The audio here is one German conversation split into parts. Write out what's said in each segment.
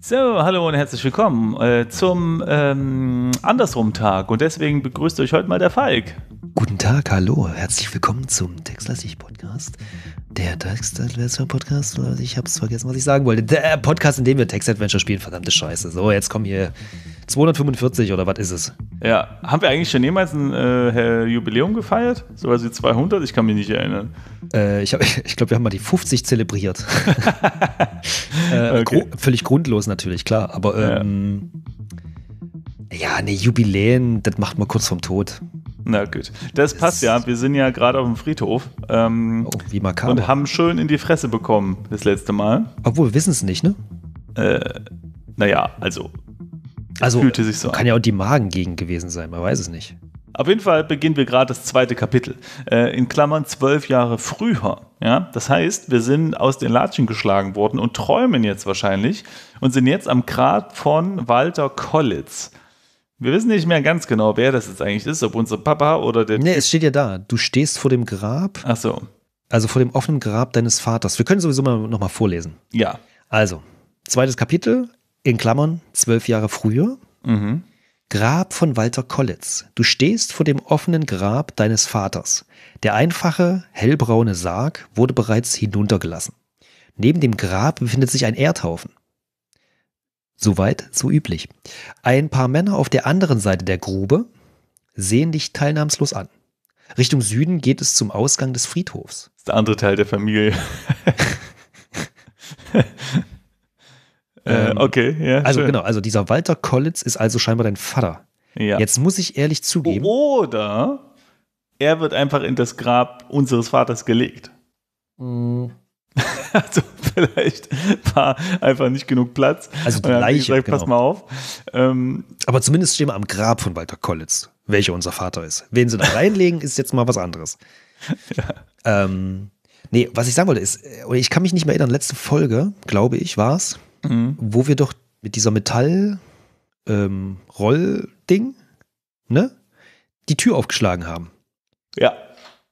So, hallo und herzlich willkommen äh, zum ähm, Andersrum-Tag. Und deswegen begrüßt euch heute mal der Falk. Guten Tag, hallo, herzlich willkommen zum Textlastig Podcast. Der Textadventure Podcast, oder ich hab's vergessen, was ich sagen wollte. Der äh, Podcast, in dem wir Text Adventure spielen, verdammte Scheiße. So, jetzt kommen hier 245 oder was ist es? Ja, haben wir eigentlich schon jemals ein äh, Jubiläum gefeiert? So was wie 200? Ich kann mich nicht erinnern. Äh, ich, ich glaube, wir haben mal die 50 zelebriert. äh, okay. gru völlig grundlos natürlich, klar, aber ähm, ja. ja, ne, Jubiläen, das macht man kurz vorm Tod. Na gut. Das passt ja. Wir sind ja gerade auf dem Friedhof. Ähm, oh, wie makaber. Und haben schön in die Fresse bekommen das letzte Mal. Obwohl, wir wissen es nicht, ne? Äh, naja, also. Also, fühlte sich so kann an. ja auch die Magengegend gewesen sein, man weiß es nicht. Auf jeden Fall beginnen wir gerade das zweite Kapitel. Äh, in Klammern zwölf Jahre früher. Ja? Das heißt, wir sind aus den Latschen geschlagen worden und träumen jetzt wahrscheinlich und sind jetzt am Grat von Walter Kollitz. Wir wissen nicht mehr ganz genau, wer das jetzt eigentlich ist, ob unser Papa oder der. Nee, es steht ja da. Du stehst vor dem Grab. Ach so. Also vor dem offenen Grab deines Vaters. Wir können sowieso mal nochmal vorlesen. Ja. Also, zweites Kapitel, in Klammern, zwölf Jahre früher. Mhm. Grab von Walter Kollitz. Du stehst vor dem offenen Grab deines Vaters. Der einfache, hellbraune Sarg wurde bereits hinuntergelassen. Neben dem Grab befindet sich ein Erdhaufen. Soweit, so üblich. Ein paar Männer auf der anderen Seite der Grube sehen dich teilnahmslos an. Richtung Süden geht es zum Ausgang des Friedhofs. Das ist der andere Teil der Familie. äh, ähm, okay, ja. Also schön. genau, also dieser Walter Collins ist also scheinbar dein Vater. Ja. Jetzt muss ich ehrlich zugeben. Oder er wird einfach in das Grab unseres Vaters gelegt. Mhm. also vielleicht war einfach nicht genug Platz. Also die Leiche, gesagt, genau. pass mal auf. Ähm, Aber zumindest stehen wir am Grab von Walter Kollitz, welcher unser Vater ist. Wen sie da reinlegen, ist jetzt mal was anderes. Ja. Ähm, nee, was ich sagen wollte ist, äh, ich kann mich nicht mehr erinnern, letzte Folge, glaube ich, war es, mhm. wo wir doch mit dieser Metall-Roll-Ding, ähm, ne? Die Tür aufgeschlagen haben. Ja.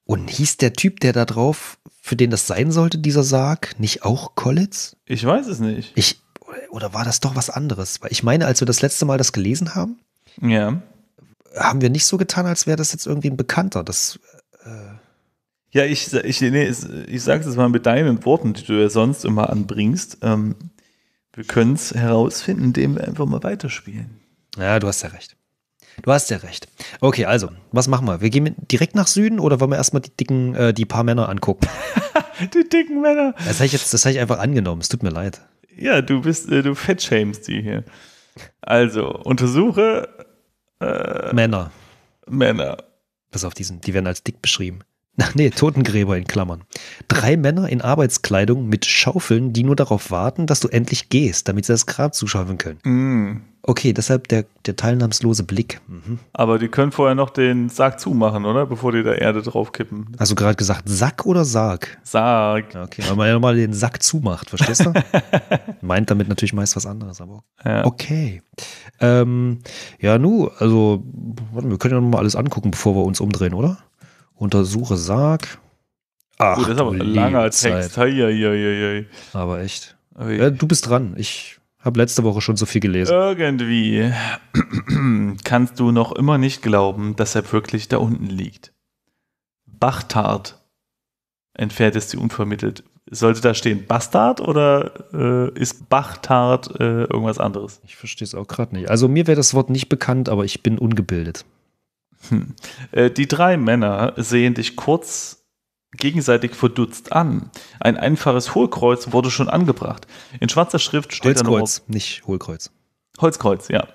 Und hieß der Typ, der da drauf, für den das sein sollte, dieser Sarg, nicht auch Collins? Ich weiß es nicht. Ich, oder war das doch was anderes? Weil ich meine, als wir das letzte Mal das gelesen haben, ja. haben wir nicht so getan, als wäre das jetzt irgendwie ein Bekannter. Das, äh ja, ich, ich, nee, ich sage es mal mit deinen Worten, die du ja sonst immer anbringst. Ähm, wir können es herausfinden, indem wir einfach mal weiterspielen. Ja, du hast ja recht. Du hast ja recht. Okay, also, was machen wir? Wir gehen direkt nach Süden oder wollen wir erstmal die dicken, äh, die paar Männer angucken? die dicken Männer. Das habe ich jetzt, ich einfach angenommen. Es tut mir leid. Ja, du bist, äh, du fettshamest die hier. Also, untersuche äh, Männer. Männer. Pass auf, diesen, die werden als dick beschrieben. Ach nee, Totengräber in Klammern. Drei Männer in Arbeitskleidung mit Schaufeln, die nur darauf warten, dass du endlich gehst, damit sie das Grab zuschaufeln können. Mm. Okay, deshalb der, der teilnahmslose Blick. Mhm. Aber die können vorher noch den Sarg zumachen, oder? Bevor die da Erde draufkippen. Hast du gerade gesagt Sack oder Sarg? Sarg. Okay, weil man ja nochmal den Sack zumacht, verstehst du? Meint damit natürlich meist was anderes, aber ja. okay. Ähm, ja, nu, also, warte, wir können ja nochmal alles angucken, bevor wir uns umdrehen, oder? Untersuche Sarg. Ach, oh, das ist aber ein langer Text. Hei, hei, hei, aber echt. Okay. Ja, du bist dran. Ich habe letzte Woche schon so viel gelesen. Irgendwie kannst du noch immer nicht glauben, dass er wirklich da unten liegt. Bachtart entfährt es dir unvermittelt. Sollte da stehen Bastard oder äh, ist Bachtart äh, irgendwas anderes? Ich verstehe es auch gerade nicht. Also mir wäre das Wort nicht bekannt, aber ich bin ungebildet. Hm. Äh, die drei Männer sehen dich kurz gegenseitig verdutzt an. Ein einfaches Hohlkreuz wurde schon angebracht. In schwarzer Schrift steht Holzkreuz, nicht Hohlkreuz. Holzkreuz, ja.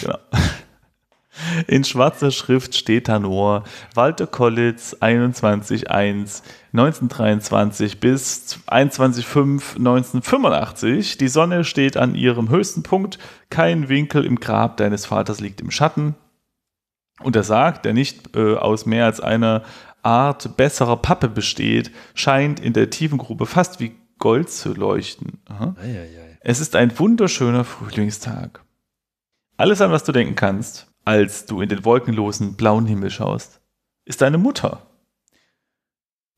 Genau. In schwarzer Schrift steht da nur Walter Collitz 21.1 1923 bis 21.5 1985. Die Sonne steht an ihrem höchsten Punkt. Kein Winkel im Grab deines Vaters liegt im Schatten untersagt, der nicht äh, aus mehr als einer Art besserer Pappe besteht, scheint in der tiefen Grube fast wie Gold zu leuchten. Es ist ein wunderschöner Frühlingstag. Alles an was du denken kannst, als du in den wolkenlosen blauen Himmel schaust, ist deine Mutter.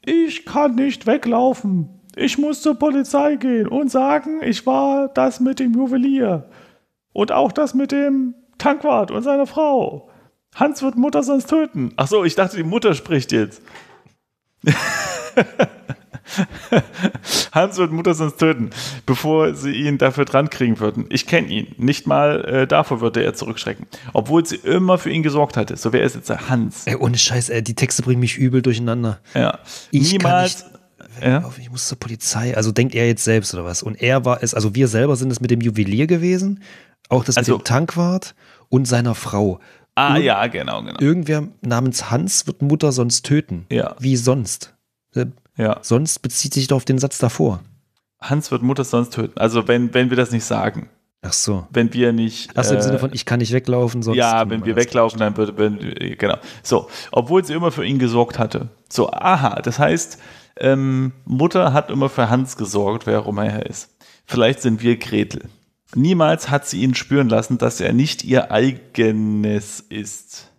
Ich kann nicht weglaufen. Ich muss zur Polizei gehen und sagen, ich war das mit dem Juwelier und auch das mit dem Tankwart und seiner Frau. Hans wird Mutter sonst töten. Ach so, ich dachte, die Mutter spricht jetzt. Hans wird Mutter sonst töten, bevor sie ihn dafür dran kriegen würden. Ich kenne ihn. Nicht mal äh, davor würde er zurückschrecken. Obwohl sie immer für ihn gesorgt hatte. So wäre es jetzt der Hans. Ey, ohne Scheiß, ey, die Texte bringen mich übel durcheinander. Ja. Ich Niemals. Nicht, ja? ich muss zur Polizei. Also denkt er jetzt selbst oder was? Und er war es, also wir selber sind es mit dem Juwelier gewesen, auch das also, mit dem Tankwart und seiner Frau. Ah, Ir ja, genau, genau. Irgendwer namens Hans wird Mutter sonst töten. Ja. Wie sonst? Äh, ja. Sonst bezieht sich doch auf den Satz davor. Hans wird Mutter sonst töten. Also, wenn, wenn wir das nicht sagen. Ach so. Wenn wir nicht. Ach so, im äh, Sinne von, ich kann nicht weglaufen, sonst. Ja, wenn wir weglaufen, dann würde. Wenn, äh, genau. So. Obwohl sie immer für ihn gesorgt hatte. So, aha. Das heißt, ähm, Mutter hat immer für Hans gesorgt, wer auch immer er ist. Vielleicht sind wir Gretel. Niemals hat sie ihn spüren lassen, dass er nicht ihr eigenes ist.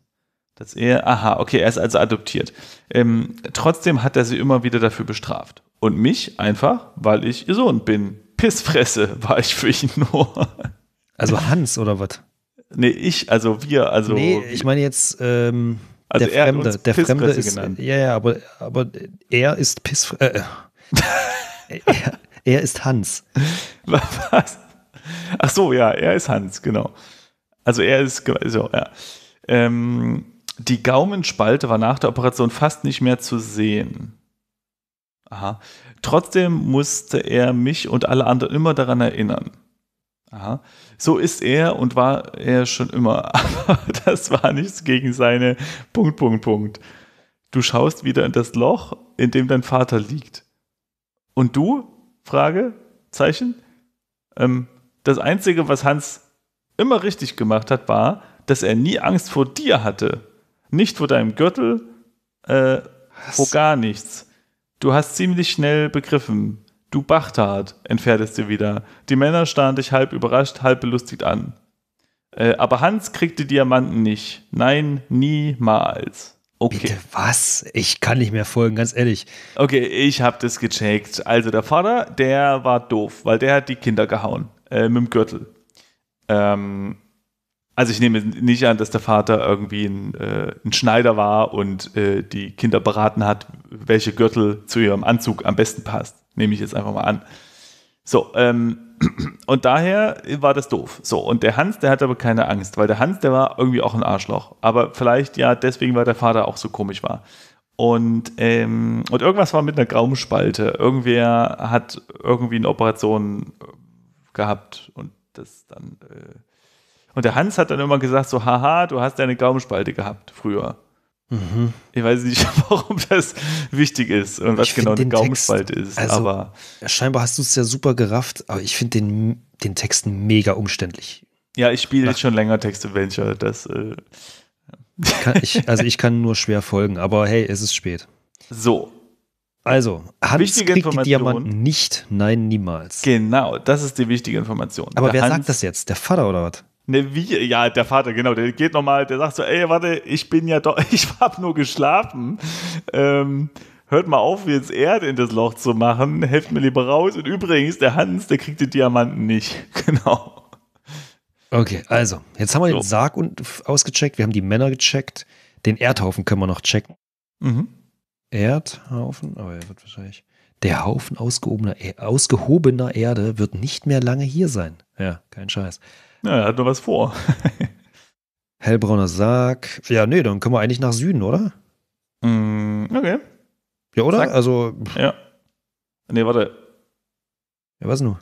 Dass er, aha, okay, er ist also adoptiert. Ähm, trotzdem hat er sie immer wieder dafür bestraft. Und mich einfach, weil ich ihr Sohn bin. Pissfresse war ich für ihn nur. Also Hans oder was? Nee, ich, also wir, also. Nee, ich meine jetzt ähm, also der Fremde. der Pissfresse Fremde ist. Genannt. Ja, ja, aber, aber er ist Pissfresse. Äh, äh. er, er ist Hans. Was? Ach so, ja, er ist Hans, genau. Also er ist, so, ja. Ähm, die Gaumenspalte war nach der Operation fast nicht mehr zu sehen. Aha. Trotzdem musste er mich und alle anderen immer daran erinnern. Aha. So ist er und war er schon immer. Aber das war nichts gegen seine Punkt, Punkt, Punkt. Du schaust wieder in das Loch, in dem dein Vater liegt. Und du? Frage? Zeichen? Ähm, das Einzige, was Hans immer richtig gemacht hat, war, dass er nie Angst vor dir hatte. Nicht vor deinem Gürtel, äh, vor gar nichts. Du hast ziemlich schnell begriffen. Du Bachtard, entfernest dir wieder. Die Männer starren dich halb überrascht, halb belustigt an. Äh, aber Hans kriegt die Diamanten nicht. Nein, niemals. Okay. Bitte was? Ich kann nicht mehr folgen, ganz ehrlich. Okay, ich habe das gecheckt. Also der Vater, der war doof, weil der hat die Kinder gehauen äh, mit dem Gürtel. Ähm, also ich nehme nicht an, dass der Vater irgendwie ein, äh, ein Schneider war und äh, die Kinder beraten hat, welche Gürtel zu ihrem Anzug am besten passt. Nehme ich jetzt einfach mal an. So, ähm, und daher war das doof. So, und der Hans, der hatte aber keine Angst, weil der Hans, der war irgendwie auch ein Arschloch. Aber vielleicht ja deswegen, weil der Vater auch so komisch war. Und, ähm, und irgendwas war mit einer Graumspalte. Irgendwer hat irgendwie eine Operation gehabt und das dann. Äh und der Hans hat dann immer gesagt: so, haha, du hast deine Gaumenspalte gehabt früher. Mhm. Ich weiß nicht, warum das wichtig ist und was genau eine Gaumenspalte Text, ist. Also, aber scheinbar hast du es ja super gerafft, aber ich finde den, den Text mega umständlich. Ja, ich spiele jetzt schon länger Text Adventure. Das, äh ich kann, ich, also ich kann nur schwer folgen, aber hey, es ist spät. So, also, Hans wichtige kriegt die Diamanten nicht, nein, niemals. Genau, das ist die wichtige Information. Aber der wer Hans, sagt das jetzt? Der Vater oder was? Ne, wie? Ja, der Vater, genau. Der geht nochmal, der sagt so, ey, warte, ich bin ja doch, ich hab nur geschlafen. Ähm, hört mal auf, jetzt Erde in das Loch zu machen. Helft mir lieber raus. Und übrigens, der Hans, der kriegt die Diamanten nicht. Genau. Okay, also, jetzt haben wir so. den Sarg ausgecheckt, wir haben die Männer gecheckt. Den Erdhaufen können wir noch checken. Mhm. Erdhaufen, aber oh, er wird wahrscheinlich. Der Haufen e- ausgehobener, Erde wird nicht mehr lange hier sein. Ja, kein Scheiß. Na, ja, er hat nur was vor. Hellbrauner Sarg. Ja, nee, dann können wir eigentlich nach Süden, oder? Mm, okay. Ja, oder? Sack. Also. Ja. Nee, warte. Ja, was nur?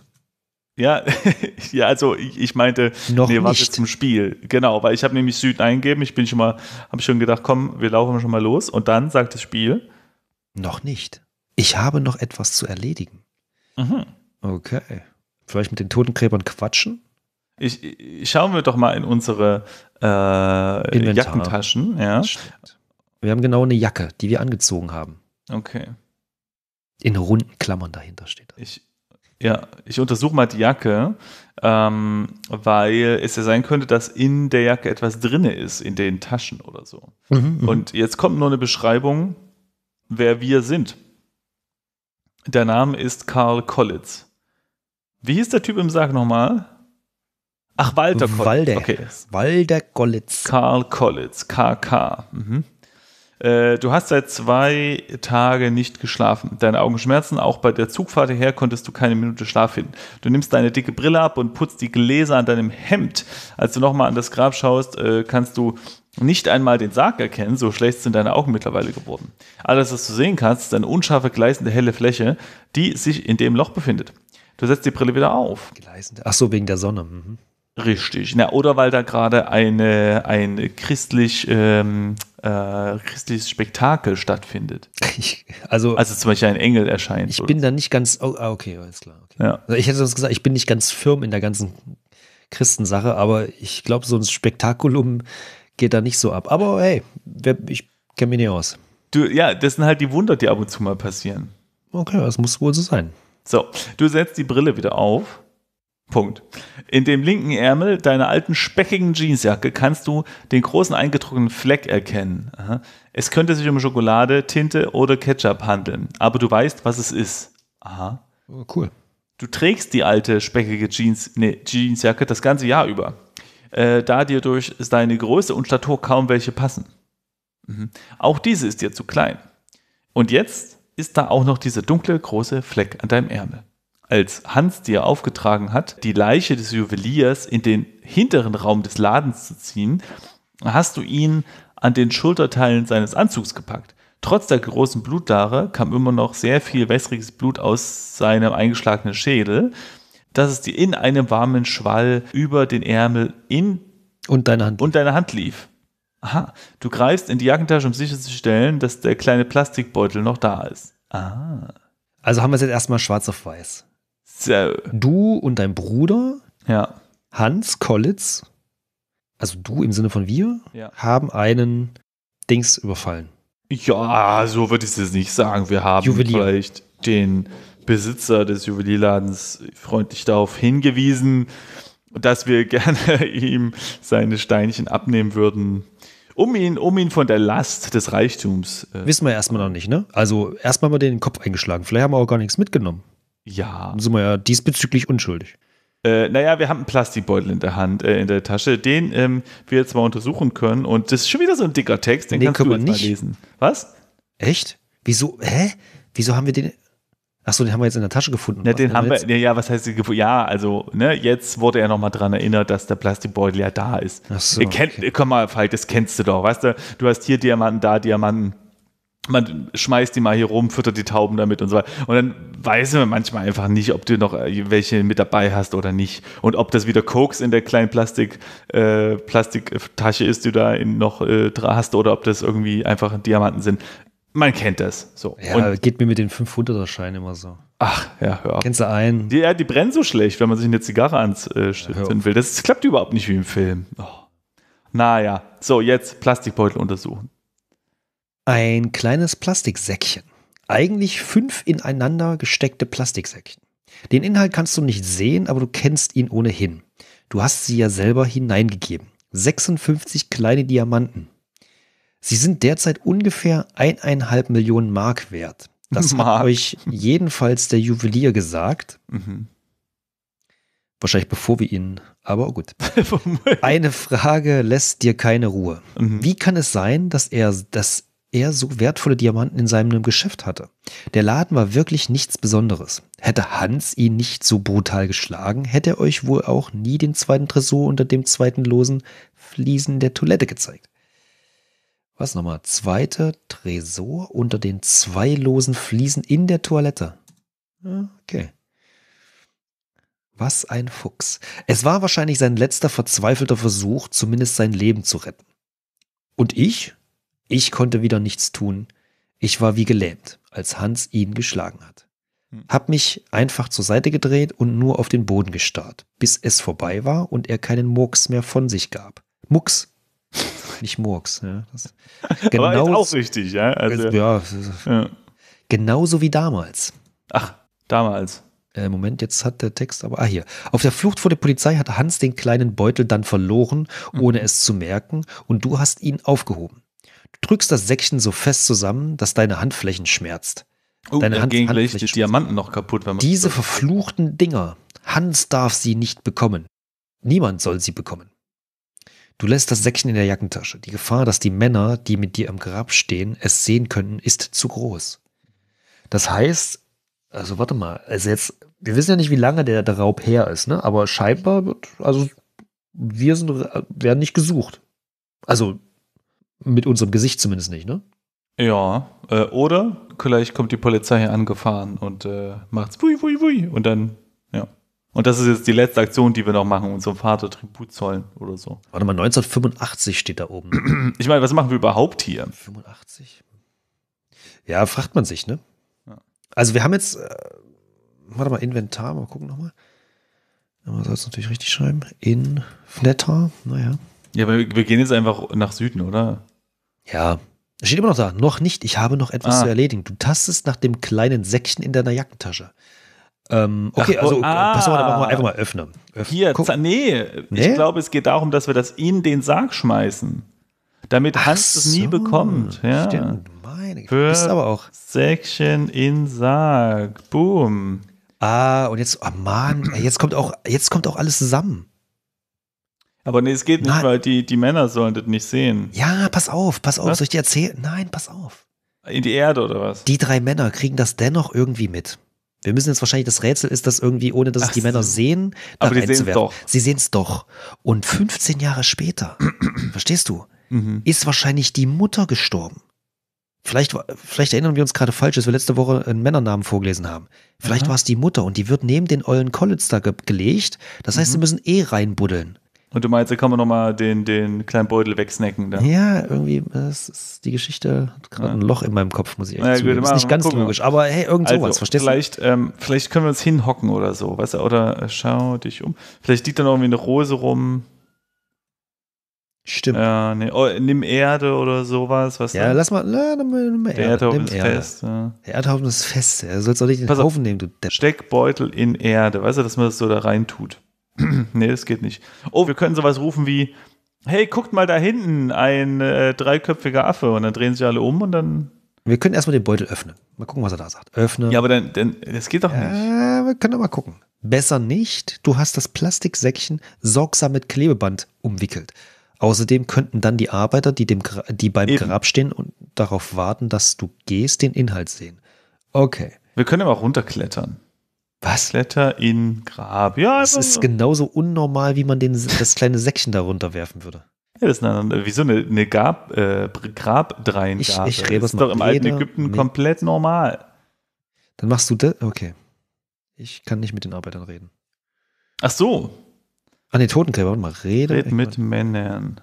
Ja, ja, also ich, ich meinte, noch nee, warte zum Spiel. Genau, weil ich habe nämlich Süden eingegeben. Ich bin schon mal, habe schon gedacht, komm, wir laufen schon mal los. Und dann sagt das Spiel, noch nicht. Ich habe noch etwas zu erledigen. Mhm. Okay. Vielleicht mit den Totengräbern quatschen? Ich, ich schauen wir doch mal in unsere äh, Jackentaschen. Ja. Wir haben genau eine Jacke, die wir angezogen haben. Okay. In runden Klammern dahinter steht. Ich, ja, ich untersuche mal die Jacke, ähm, weil es ja sein könnte, dass in der Jacke etwas drin ist, in den Taschen oder so. Mhm, mhm. und jetzt kommt nur eine Beschreibung wer wir sind. Der Name ist Karl Kollitz. Wie hieß der Typ im Sarg nochmal? Ach, Walter Kollitz. Walder. Okay. Walder Kollitz. Carl Collitz, KK. Mhm. Äh, du hast seit zwei Tagen nicht geschlafen. Deine Augen schmerzen, auch bei der Zugfahrt her konntest du keine Minute Schlaf finden. Du nimmst deine dicke Brille ab und putzt die Gläser an deinem Hemd. Als du nochmal an das Grab schaust, äh, kannst du nicht einmal den Sarg erkennen, so schlecht sind deine Augen mittlerweile geworden. Alles, was du sehen kannst, ist eine unscharfe, gleißende, helle Fläche, die sich in dem Loch befindet. Du setzt die Brille wieder auf. Gleißende. Ach so, wegen der Sonne. Mhm. Richtig. Na, oder weil da gerade eine, ein christlich, ähm, äh, christliches Spektakel stattfindet. Ich, also, also zum Beispiel ein Engel erscheint. Ich bin da nicht ganz. Oh, ah, okay, alles klar. Okay. Ja. Also ich hätte sonst gesagt, ich bin nicht ganz firm in der ganzen Christensache, aber ich glaube, so ein Spektakulum geht da nicht so ab. Aber hey, ich kenne mich nicht aus. Du, ja, das sind halt die Wunder, die ab und zu mal passieren. Okay, das muss wohl so sein. So, du setzt die Brille wieder auf. Punkt. In dem linken Ärmel deiner alten speckigen Jeansjacke kannst du den großen eingedruckten Fleck erkennen. Es könnte sich um Schokolade, Tinte oder Ketchup handeln, aber du weißt, was es ist. Aha. Cool. Du trägst die alte speckige Jeans, nee, Jeansjacke das ganze Jahr über äh, da dir durch deine Größe und Statur kaum welche passen. Mhm. Auch diese ist dir zu klein. Und jetzt ist da auch noch dieser dunkle große Fleck an deinem Ärmel. Als Hans dir aufgetragen hat, die Leiche des Juweliers in den hinteren Raum des Ladens zu ziehen, hast du ihn an den Schulterteilen seines Anzugs gepackt. Trotz der großen Blutlache kam immer noch sehr viel wässriges Blut aus seinem eingeschlagenen Schädel, dass es dir in einem warmen Schwall über den Ärmel in und deine Hand, und deine Hand lief. Aha, du greifst in die Jackentasche, um sicherzustellen, dass der kleine Plastikbeutel noch da ist. Ah. Also haben wir es jetzt erstmal schwarz auf weiß. So. Du und dein Bruder, ja. Hans Kollitz, also du im Sinne von wir, ja. haben einen Dings überfallen. Ja, so würde ich es jetzt nicht sagen. Wir haben Juwelier. vielleicht den Besitzer des Juwelierladens freundlich darauf hingewiesen, dass wir gerne ihm seine Steinchen abnehmen würden, um ihn, um ihn von der Last des Reichtums. Äh Wissen wir erstmal noch nicht, ne? Also erstmal haben wir den Kopf eingeschlagen. Vielleicht haben wir auch gar nichts mitgenommen. Ja. Dann sind wir ja diesbezüglich unschuldig. Äh, naja, wir haben einen Plastikbeutel in der Hand, äh, in der Tasche, den ähm, wir jetzt mal untersuchen können. Und das ist schon wieder so ein dicker Text, den, den kannst können du jetzt nicht. mal lesen. Was? Echt? Wieso? Hä? Wieso haben wir den? Achso, den haben wir jetzt in der Tasche gefunden. Ja, ne, den haben wir, ne, ja, was heißt ja, also ne, jetzt wurde er nochmal dran erinnert, dass der Plastikbeutel ja da ist. Achso. okay. Komm mal, Falk, das kennst du doch, weißt du? Du hast hier Diamanten, da Diamanten. Man schmeißt die mal hier rum, füttert die Tauben damit und so weiter. Und dann weiß man manchmal einfach nicht, ob du noch äh, welche mit dabei hast oder nicht. Und ob das wieder Koks in der kleinen Plastik, äh, Plastiktasche ist, die du da in, noch äh, hast, oder ob das irgendwie einfach Diamanten sind man kennt das. So. Ja, und geht mir mit den 500er-Scheinen immer so. Ach, ja, hör ab. Kennst du einen? Die, ja, die brennen so schlecht, wenn man sich eine Zigarre anzünden äh, will. Das, das, klappt überhaupt nicht wie im Film. Oh. Naja, so, jetzt Plastikbeutel untersuchen. Ein kleines Plastiksäckchen. Eigentlich fünf ineinander gesteckte Plastiksäckchen. Den Inhalt kannst du nicht sehen, aber du kennst ihn ohnehin. Du hast sie ja selber hineingegeben. 56 kleine Diamanten. Sie sind derzeit ungefähr eineinhalb Millionen Mark wert. Das Mark. hat euch jedenfalls der Juwelier gesagt. Mhm. Wahrscheinlich bevor wir ihn, aber oh gut. Eine Frage lässt dir keine Ruhe. Mhm. Wie kann es sein, dass er, dass er so wertvolle Diamanten in seinem Geschäft hatte? Der Laden war wirklich nichts Besonderes. Hätte Hans ihn nicht so brutal geschlagen, hätte er euch wohl auch nie den zweiten Tresor unter dem zweiten losen Fliesen der Toilette gezeigt was nochmal? Zweiter Tresor unter den zwei losen Fliesen in der Toilette. Okay. Was ein Fuchs. Es war wahrscheinlich sein letzter verzweifelter Versuch, zumindest sein Leben zu retten. Und ich? Ich konnte wieder nichts tun. Ich war wie gelähmt, als Hans ihn geschlagen hat. Hm. Hab mich einfach zur Seite gedreht und nur auf den Boden gestarrt, bis es vorbei war und er keinen Murks mehr von sich gab. Mucks, nicht Murks. Ja. Ne? genau Aber ist auch wichtig, ja. Also, ja, ja. Genauso wie damals. Ach, damals. Äh, Moment, jetzt hat der Text aber. Ah, hier. Auf der Flucht vor der Polizei hat Hans den kleinen Beutel dann verloren, mhm. ohne mhm. es zu merken, und du hast ihn aufgehoben. Du drückst das Säckchen so fest zusammen, dass deine Handflächen schmerzt. Oh, deine Hand, gehen gleich die Diamanten noch kaputt, wenn man. Diese verfluchten Dinger. Hans darf sie nicht bekommen. Niemand soll sie bekommen. Du lässt das Säckchen in der Jackentasche. Die Gefahr, dass die Männer, die mit dir im Grab stehen, es sehen könnten, ist zu groß. Das heißt, also warte mal, also jetzt, wir wissen ja nicht, wie lange der, der Raub her ist, ne? Aber scheinbar wird, also wir sind, werden nicht gesucht. Also mit unserem Gesicht zumindest nicht, ne? Ja, äh, oder vielleicht kommt die Polizei hier angefahren und äh, macht's wui, wui, wui und dann und das ist jetzt die letzte Aktion, die wir noch machen, unserem Vater Tribut zollen oder so. Warte mal, 1985 steht da oben. Ich meine, was machen wir überhaupt hier? 85? Ja, fragt man sich, ne? Ja. Also wir haben jetzt, äh, warte mal, Inventar, mal gucken nochmal. Man soll es natürlich richtig schreiben. In Fnetter, naja. Ja, aber wir gehen jetzt einfach nach Süden, oder? Ja. Steht immer noch da. Noch nicht. Ich habe noch etwas ah. zu erledigen. Du tastest nach dem kleinen Säckchen in deiner Jackentasche. Ähm, okay, Ach, also ah, äh, pass mal, dann machen wir einfach mal öffnen. Öff Hier, nee, nee, ich glaube, es geht darum, dass wir das in den Sarg schmeißen. Damit Ach Hans so, es nie bekommt. Ja. Stimmt, meine Güte. Bist aber auch. Säckchen in Sarg. Boom. Ah, und jetzt, oh Mann, jetzt kommt auch, jetzt kommt auch alles zusammen. Aber nee, es geht nicht, Nein. weil die, die Männer sollen das nicht sehen. Ja, pass auf, pass auf, was? soll ich dir erzählen? Nein, pass auf. In die Erde oder was? Die drei Männer kriegen das dennoch irgendwie mit. Wir müssen jetzt wahrscheinlich, das Rätsel ist das irgendwie, ohne dass es die Männer sehen, aber die sehen es doch. Sie sehen es doch. Und 15 Jahre später, verstehst du, mhm. ist wahrscheinlich die Mutter gestorben. Vielleicht, vielleicht erinnern wir uns gerade falsch, dass wir letzte Woche einen Männernamen vorgelesen haben. Vielleicht war es die Mutter und die wird neben den ollen Collins da ge gelegt. Das heißt, mhm. sie müssen eh reinbuddeln. Und du meinst, da kann man nochmal den, den kleinen Beutel wegsnacken. Dann. Ja, irgendwie, das ist die Geschichte hat gerade ja. ein Loch in meinem Kopf, muss ich echt ja, zugeben. ist nicht ganz gucken. logisch, aber hey, irgend sowas, also, verstehst vielleicht, du? Ähm, vielleicht können wir uns hinhocken oder so, weißt du, oder äh, schau dich um. Vielleicht liegt da noch irgendwie eine Rose rum. Stimmt. Ja, nee, oh, nimm Erde oder sowas. Was ja, dann? lass mal, na, nimm, nimm Erde. Der Erdhaufen ist Erde. fest. Ja. Der Erdhaufen ist fest. Er sollst doch nicht den Pass Haufen auf, nehmen, du Depp. Steckbeutel in Erde, weißt du, dass man das so da reintut. nee, das geht nicht. Oh, wir können sowas rufen wie, hey, guckt mal da hinten, ein äh, dreiköpfiger Affe. Und dann drehen sich alle um und dann. Wir können erstmal den Beutel öffnen. Mal gucken, was er da sagt. Öffnen. Ja, aber dann, dann das geht doch nicht. Äh, wir können doch mal gucken. Besser nicht. Du hast das Plastiksäckchen sorgsam mit Klebeband umwickelt. Außerdem könnten dann die Arbeiter, die, dem, die beim Eben. Grab stehen und darauf warten, dass du gehst, den Inhalt sehen. Okay. Wir können aber runterklettern. Was? Kletter in Grab. Ja, das also ist genauso unnormal, wie man den, das kleine Säckchen darunter werfen würde. Ja, das ist eine, wie so eine, eine Gab, äh, Grabdreiengabe. Ich, ich das ist doch im alten Ägypten nee. komplett normal. Dann machst du das. Okay. Ich kann nicht mit den Arbeitern reden. Ach so. An ah, den Totengräber, warte mal. Rede red mit mal. Männern.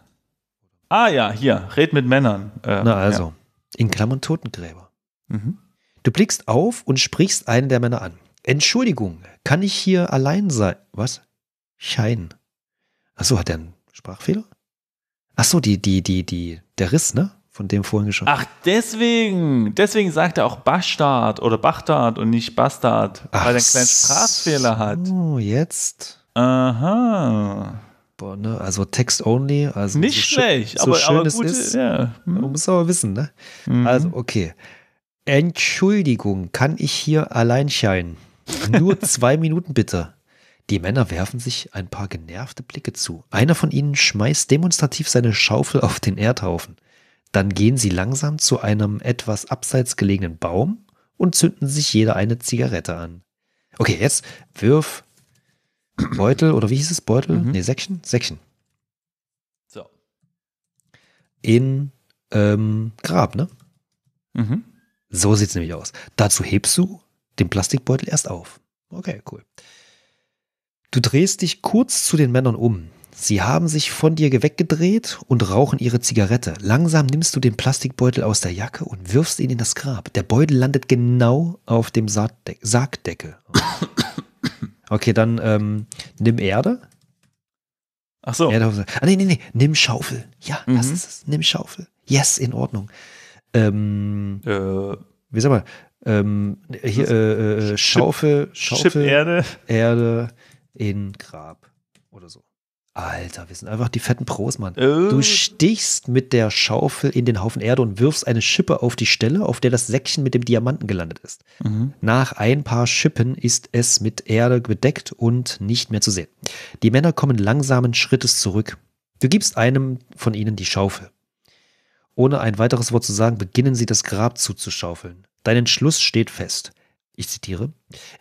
Ah ja, hier. Red mit Männern. Äh, Na also. Ja. In Klammern Totengräber. Mhm. Du blickst auf und sprichst einen der Männer an. Entschuldigung, kann ich hier allein sein? Was? Schein. Achso, hat er einen Sprachfehler? Achso, die, die, die, die, der Riss, ne? Von dem vorhin geschaut. Ach, deswegen. Deswegen sagt er auch Bastard oder Bachtard und nicht Bastard, Ach weil er einen kleinen Sprachfehler hat. Oh, jetzt. Aha. Boah, ne? Also Text only. Also nicht so schlecht, so aber, schön aber gut, ist. Ja. Hm. Man muss aber wissen, ne? Mhm. Also, okay. Entschuldigung, kann ich hier allein scheinen? Nur zwei Minuten bitte. Die Männer werfen sich ein paar genervte Blicke zu. Einer von ihnen schmeißt demonstrativ seine Schaufel auf den Erdhaufen. Dann gehen sie langsam zu einem etwas abseits gelegenen Baum und zünden sich jeder eine Zigarette an. Okay, jetzt wirf Beutel oder wie hieß es? Beutel? Mhm. Nee, Säckchen? Säckchen. So. In ähm, Grab, ne? Mhm. So es nämlich aus. Dazu hebst du den Plastikbeutel erst auf. Okay, cool. Du drehst dich kurz zu den Männern um. Sie haben sich von dir weggedreht und rauchen ihre Zigarette. Langsam nimmst du den Plastikbeutel aus der Jacke und wirfst ihn in das Grab. Der Beutel landet genau auf dem Saatde Sargdeckel. Okay, dann ähm, nimm Erde. Ach so. Erde auf, ah, nee, nee, nee, nimm Schaufel. Ja, mhm. das ist es. Nimm Schaufel. Yes, in Ordnung. Ähm, äh. Wie sag mal, ähm, hier, äh, äh, Schaufel, Schaufel Erde. Erde in Grab oder so. Alter, wir sind einfach die fetten Pros, Mann. Oh. Du stichst mit der Schaufel in den Haufen Erde und wirfst eine Schippe auf die Stelle, auf der das Säckchen mit dem Diamanten gelandet ist. Mhm. Nach ein paar Schippen ist es mit Erde bedeckt und nicht mehr zu sehen. Die Männer kommen langsamen Schrittes zurück. Du gibst einem von ihnen die Schaufel. Ohne ein weiteres Wort zu sagen, beginnen sie das Grab zuzuschaufeln. Dein Entschluss steht fest. Ich zitiere,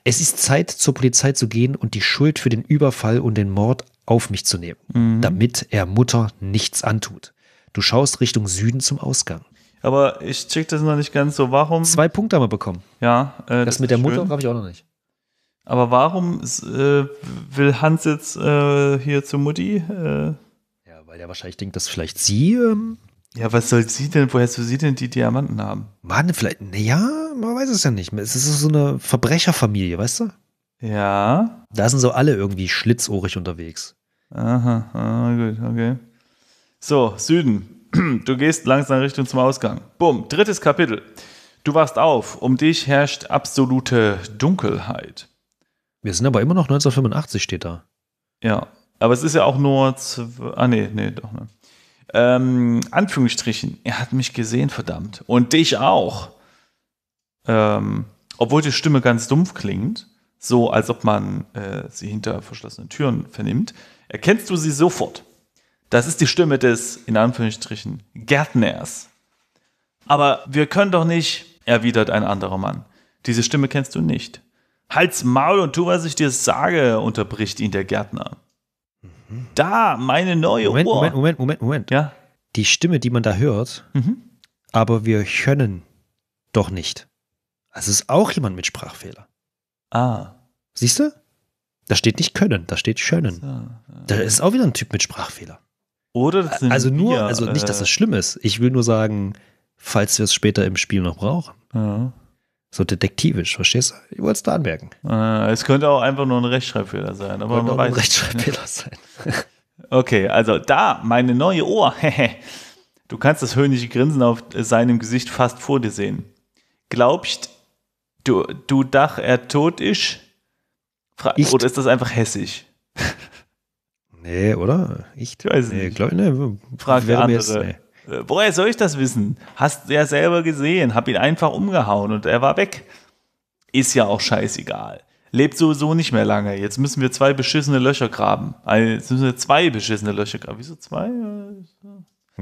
es ist Zeit, zur Polizei zu gehen und die Schuld für den Überfall und den Mord auf mich zu nehmen, mhm. damit er Mutter nichts antut. Du schaust Richtung Süden zum Ausgang. Aber ich check das noch nicht ganz so. Warum? Zwei Punkte haben wir bekommen. Ja. Äh, das, das, mit der Mutter habe ich auch noch nicht. Aber warum äh, will Hans jetzt äh, hier zu Mutti? Äh? Ja, weil der wahrscheinlich denkt, dass vielleicht sie ähm, ja, was soll sie denn, woher soll sie denn die Diamanten haben? Mann, vielleicht, naja, man weiß es ja nicht. Es ist so eine Verbrecherfamilie, weißt du? Ja. Da sind so alle irgendwie schlitzohrig unterwegs. Aha, ah, gut, okay. So, Süden. Du gehst langsam Richtung zum Ausgang. Bumm, drittes Kapitel. Du wachst auf, um dich herrscht absolute Dunkelheit. Wir sind aber immer noch 1985, steht da. Ja, aber es ist ja auch nur. Ah, nee, nee, doch, ne ähm, Anführungsstrichen, er hat mich gesehen, verdammt. Und dich auch. Ähm, obwohl die Stimme ganz dumpf klingt, so als ob man äh, sie hinter verschlossenen Türen vernimmt, erkennst du sie sofort. Das ist die Stimme des, in Anführungsstrichen, Gärtners. Aber wir können doch nicht, erwidert ein anderer Mann. Diese Stimme kennst du nicht. Halt's Maul und tu, was ich dir sage, unterbricht ihn der Gärtner. Da, meine neue Moment, Uhr. Moment, Moment, Moment, Moment. Ja? Die Stimme, die man da hört, mhm. aber wir können doch nicht. Also ist auch jemand mit Sprachfehler. Ah. Siehst du? Da steht nicht können, da steht schönen. Da ist auch wieder ein Typ mit Sprachfehler. Oder also nur, wir, also nicht, dass äh, das schlimm ist. Ich will nur sagen, falls wir es später im Spiel noch brauchen. Ja. So detektivisch, verstehst du? Ich wollte es da anmerken. Äh, es könnte auch einfach nur ein Rechtschreibfehler sein. Aber könnte auch ein Rechtschreibfehler ja. sein. okay, also da, meine neue Ohr. du kannst das höhnische Grinsen auf seinem Gesicht fast vor dir sehen. Glaubst du, du dach er tot ist? Fra ich? Oder ist das einfach hässig? nee, oder? Ich, ich weiß nicht. nee, nicht. Glaub, nee, Frag wäre andere. Jetzt, nee. Äh, woher soll ich das wissen? Hast du ja selber gesehen, hab ihn einfach umgehauen und er war weg. Ist ja auch scheißegal. Lebt sowieso nicht mehr lange. Jetzt müssen wir zwei beschissene Löcher graben. Also jetzt müssen wir zwei beschissene Löcher graben. Wieso zwei?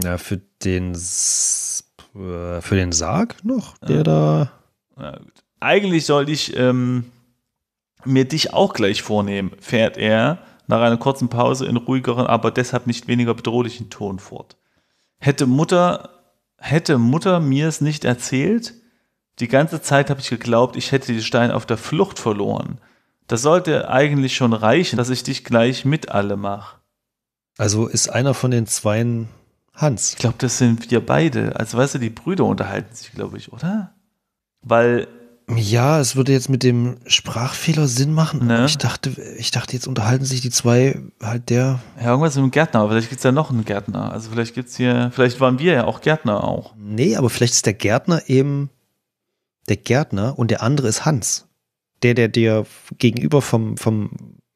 Ja, für den, äh, für den Sarg noch, der ja. da. Ja, Eigentlich sollte ich ähm, mir dich auch gleich vornehmen, fährt er nach einer kurzen Pause in ruhigeren, aber deshalb nicht weniger bedrohlichen Ton fort hätte Mutter, hätte Mutter mir es nicht erzählt, die ganze Zeit habe ich geglaubt, ich hätte die Steine auf der Flucht verloren. Das sollte eigentlich schon reichen, dass ich dich gleich mit alle mache. Also ist einer von den zweien Hans. Ich glaube, das sind wir beide. Also weißt du, die Brüder unterhalten sich, glaube ich, oder? Weil ja, es würde jetzt mit dem Sprachfehler Sinn machen. Ne? Ich, dachte, ich dachte, jetzt unterhalten sich die zwei halt der. Ja, irgendwas mit dem Gärtner. aber Vielleicht gibt es ja noch einen Gärtner. Also vielleicht gibt's hier, vielleicht waren wir ja auch Gärtner auch. Nee, aber vielleicht ist der Gärtner eben der Gärtner und der andere ist Hans. Der, der dir gegenüber vom, vom,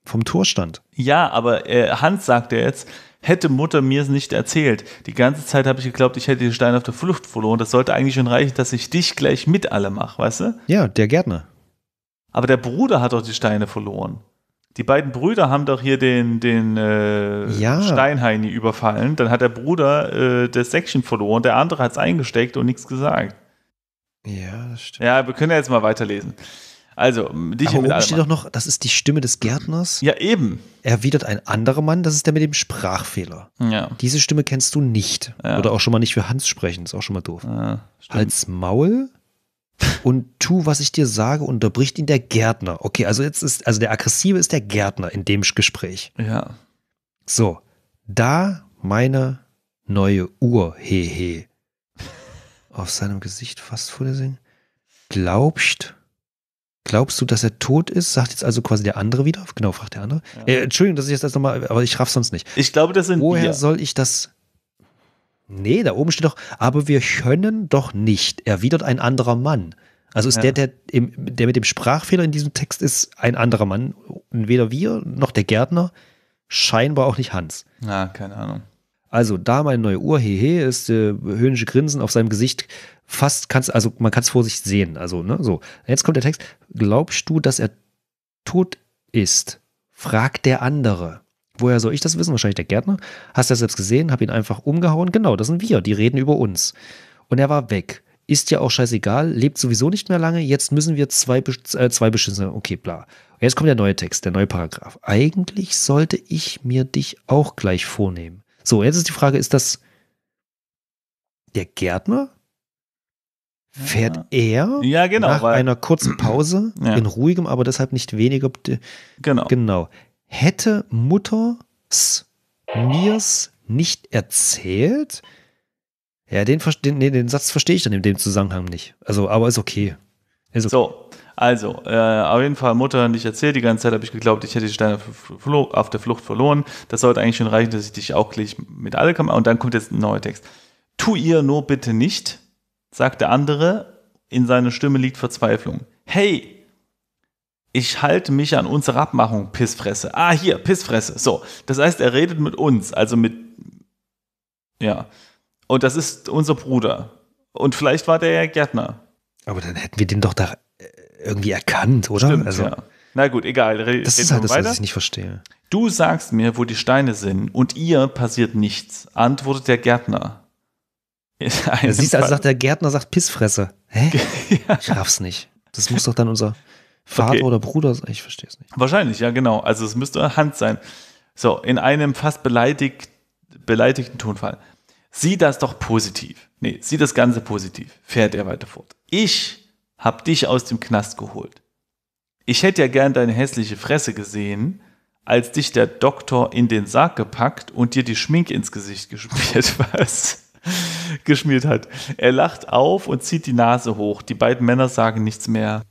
vom Tor stand. Ja, aber äh, Hans sagt ja jetzt, hätte Mutter mir es nicht erzählt. Die ganze Zeit habe ich geglaubt, ich hätte den Stein auf der Flucht verloren. Das sollte eigentlich schon reichen, dass ich dich gleich mit alle mache, weißt du? Ja, der Gärtner. Aber der Bruder hat doch die Steine verloren. Die beiden Brüder haben doch hier den, den äh, ja. Steinheini überfallen. Dann hat der Bruder äh, das Säckchen verloren, der andere hat es eingesteckt und nichts gesagt. Ja, das stimmt. Ja, wir können ja jetzt mal weiterlesen. Also, dich Aber mit oben steht doch noch, das ist die Stimme des Gärtners. Ja, eben. Erwidert ein anderer Mann, das ist der mit dem Sprachfehler. Ja. Diese Stimme kennst du nicht. Ja. Oder auch schon mal nicht für Hans sprechen, ist auch schon mal doof. Ja, Als Maul und tu, was ich dir sage, unterbricht ihn der Gärtner. Okay, also jetzt ist, also der Aggressive ist der Gärtner in dem Gespräch. Ja. So, da meine neue Uhr, hehe. Auf seinem Gesicht fast vor der Singen. Glaubst, Glaubst du, dass er tot ist? Sagt jetzt also quasi der andere wieder? Genau, fragt der andere. Ja. Äh, Entschuldigung, dass ich jetzt das nochmal, aber ich raff sonst nicht. Ich glaube, das sind Woher wir. soll ich das? Nee, da oben steht doch, aber wir können doch nicht, erwidert ein anderer Mann. Also ist ja. der, der, im, der mit dem Sprachfehler in diesem Text ist, ein anderer Mann. Weder wir noch der Gärtner, scheinbar auch nicht Hans. Na, ja, keine Ahnung. Also, da meine neue Uhr, hehe, ist äh, höhnische Grinsen auf seinem Gesicht fast kannst, also man kann es vor sich sehen. Also, ne, so. Jetzt kommt der Text. Glaubst du, dass er tot ist? Fragt der andere. Woher soll ich das wissen? Wahrscheinlich der Gärtner. Hast du das selbst gesehen? Hab ihn einfach umgehauen? Genau, das sind wir. Die reden über uns. Und er war weg. Ist ja auch scheißegal. Lebt sowieso nicht mehr lange. Jetzt müssen wir zwei, äh, zwei beschissene. Okay, bla. Und jetzt kommt der neue Text, der neue Paragraph. Eigentlich sollte ich mir dich auch gleich vornehmen. So, jetzt ist die Frage, ist das der Gärtner, fährt er ja, genau, nach weil, einer kurzen Pause ja. in ruhigem, aber deshalb nicht weniger. Genau. genau. Hätte Mutters mir's nicht erzählt? Ja, den, den, nee, den Satz verstehe ich dann in dem Zusammenhang nicht. Also, aber ist okay. Ist okay. So, also, äh, auf jeden Fall Mutter nicht erzählt. Die ganze Zeit habe ich geglaubt, ich hätte die Steine auf der Flucht verloren. Das sollte eigentlich schon reichen, dass ich dich auch gleich mit alle kam. Und dann kommt jetzt ein neuer Text. Tu ihr nur bitte nicht, sagt der andere, in seiner Stimme liegt Verzweiflung. Hey, ich halte mich an unsere Abmachung, Pissfresse. Ah, hier, Pissfresse. So, das heißt, er redet mit uns, also mit, ja. Und das ist unser Bruder. Und vielleicht war der ja Gärtner. Aber dann hätten wir den doch da äh, irgendwie erkannt, oder? Stimmt, also, ja. Na gut, egal. Re das ist halt das, weiter. was ich nicht verstehe. Du sagst mir, wo die Steine sind und ihr passiert nichts, antwortet der Gärtner. Siehst du, also sagt der Gärtner, sagt Pissfresse. Hä? ja. Ich raff's nicht. Das muss doch dann unser Vater okay. oder Bruder sein. Ich verstehe es nicht. Wahrscheinlich, ja, genau. Also es müsste Hans sein. So, in einem fast beleidigt, beleidigten Tonfall. Sieh das doch positiv. Nee, sieh das Ganze positiv, fährt er weiter fort. Ich hab dich aus dem Knast geholt. Ich hätte ja gern deine hässliche Fresse gesehen, als dich der Doktor in den Sarg gepackt und dir die Schmink ins Gesicht gespielt, was? geschmiert hat. Er lacht auf und zieht die Nase hoch. Die beiden Männer sagen nichts mehr.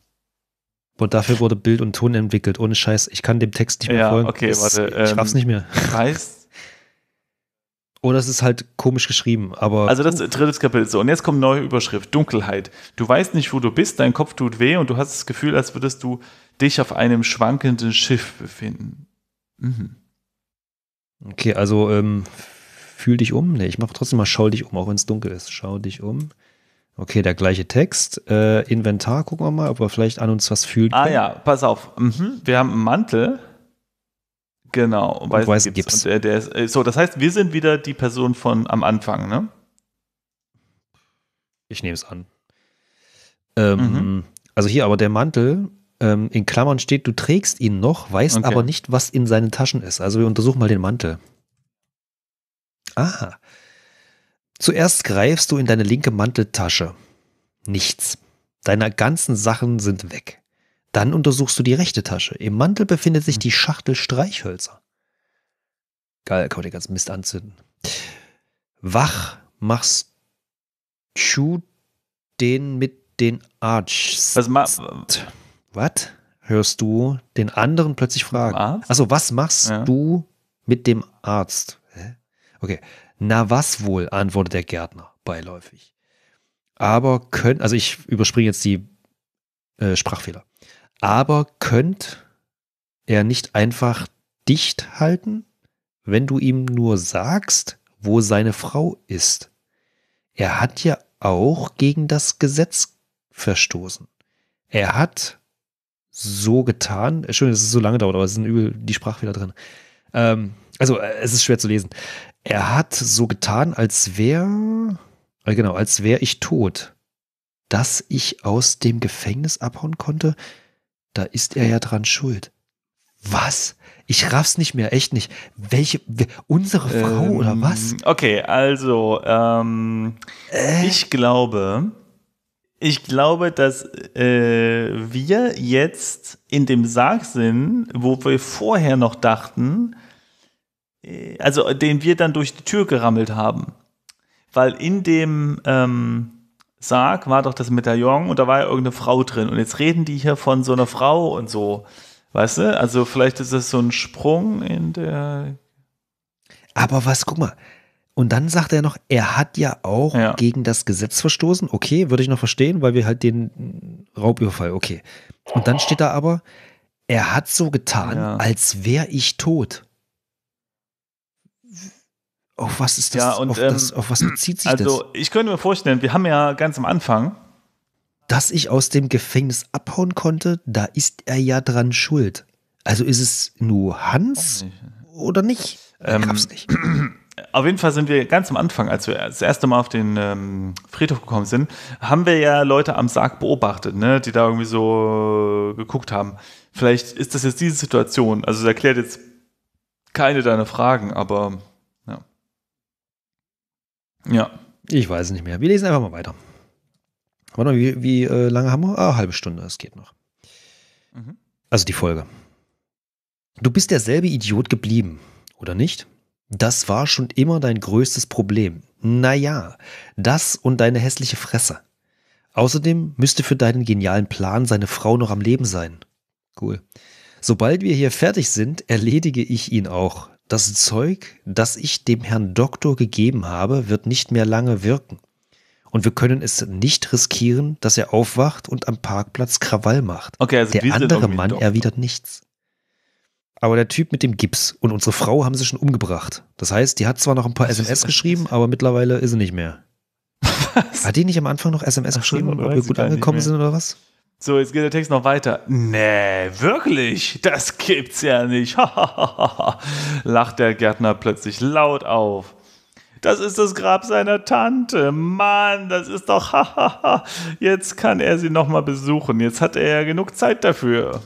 Und dafür wurde Bild und Ton entwickelt. Ohne Scheiß. Ich kann dem Text nicht mehr ja, folgen. Okay, das, warte. Ich ähm, raff's nicht mehr. Heißt. Oder es ist halt komisch geschrieben, aber. Also das drittes Kapitel. So, und jetzt kommt neue Überschrift: Dunkelheit. Du weißt nicht, wo du bist, dein Kopf tut weh und du hast das Gefühl, als würdest du dich auf einem schwankenden Schiff befinden. Mhm. Okay, also ähm, fühl dich um. Nee, ich mache trotzdem mal schau dich um, auch wenn es dunkel ist. Schau dich um. Okay, der gleiche Text. Äh, Inventar gucken wir mal, ob wir vielleicht an uns was fühlt. Ah ja, pass auf. Mhm. Wir haben einen Mantel. Genau, und weißen, weißen Gips. Gips. Und, äh, der ist, äh, so, das heißt, wir sind wieder die Person von am Anfang, ne? Ich nehme es an. Ähm, mhm. Also hier aber der Mantel, ähm, in Klammern steht, du trägst ihn noch, weißt okay. aber nicht, was in seinen Taschen ist. Also wir untersuchen mal den Mantel. Ah. Zuerst greifst du in deine linke Manteltasche. Nichts. Deine ganzen Sachen sind weg. Dann untersuchst du die rechte Tasche. Im Mantel befindet sich die Schachtel Streichhölzer. Geil, kann man den ganzen Mist anzünden. Wach machst du den mit den Archs. Was also machst Was? Hörst du den anderen plötzlich fragen? Also, was machst ja. du mit dem Arzt? Okay, na was wohl, antwortet der Gärtner beiläufig. Aber könnt, also ich überspringe jetzt die äh, Sprachfehler. Aber könnt er nicht einfach dicht halten, wenn du ihm nur sagst, wo seine Frau ist? Er hat ja auch gegen das Gesetz verstoßen. Er hat so getan, Entschuldigung, dass es so lange dauert, aber es sind übel die Sprachfehler drin. Ähm, also äh, es ist schwer zu lesen. Er hat so getan, als wäre, äh, genau, als wäre ich tot. Dass ich aus dem Gefängnis abhauen konnte, da ist er ja dran schuld. Was? Ich raff's nicht mehr, echt nicht. Welche, unsere Frau ähm, oder was? Okay, also, ähm, äh? ich glaube, ich glaube, dass äh, wir jetzt in dem Sarg sind, wo wir vorher noch dachten, äh, also den wir dann durch die Tür gerammelt haben. Weil in dem ähm, Sarg war doch das Medaillon und da war ja irgendeine Frau drin. Und jetzt reden die hier von so einer Frau und so. Weißt du? Also vielleicht ist das so ein Sprung in der. Aber was, guck mal. Und dann sagt er noch, er hat ja auch ja. gegen das Gesetz verstoßen. Okay, würde ich noch verstehen, weil wir halt den Raubüberfall, okay. Und dann steht da aber, er hat so getan, ja. als wäre ich tot. Auf was ist das? Ja, und, auf, ähm, das, auf was bezieht sich also, das? Also, ich könnte mir vorstellen, wir haben ja ganz am Anfang. Dass ich aus dem Gefängnis abhauen konnte, da ist er ja dran schuld. Also ist es nur Hans oder nicht? Ähm, Gab's nicht. Auf jeden Fall sind wir ganz am Anfang, als wir das erste Mal auf den ähm, Friedhof gekommen sind, haben wir ja Leute am Sarg beobachtet, ne, die da irgendwie so geguckt haben. Vielleicht ist das jetzt diese Situation. Also, das erklärt jetzt keine deiner Fragen, aber ja. Ich weiß es nicht mehr. Wir lesen einfach mal weiter. Warte mal, wie, wie äh, lange haben wir? Ah, halbe Stunde, es geht noch. Mhm. Also die Folge. Du bist derselbe Idiot geblieben, oder nicht? Das war schon immer dein größtes Problem. Naja, das und deine hässliche Fresse. Außerdem müsste für deinen genialen Plan seine Frau noch am Leben sein. Cool. Sobald wir hier fertig sind, erledige ich ihn auch das Zeug, das ich dem Herrn Doktor gegeben habe, wird nicht mehr lange wirken. Und wir können es nicht riskieren, dass er aufwacht und am Parkplatz Krawall macht. Okay, also der andere Mann Doktor. erwidert nichts. Aber der Typ mit dem Gips und unsere Frau haben sie schon umgebracht. Das heißt, die hat zwar noch ein paar SMS geschrieben, aber mittlerweile ist sie nicht mehr. Was? Hat die nicht am Anfang noch SMS geschrieben, ob wir gut angekommen sind oder was? So, jetzt geht der Text noch weiter. Nee, wirklich? Das gibt's ja nicht. Lacht der Gärtner plötzlich laut auf. Das ist das Grab seiner Tante. Mann, das ist doch. Jetzt kann er sie nochmal besuchen. Jetzt hat er ja genug Zeit dafür.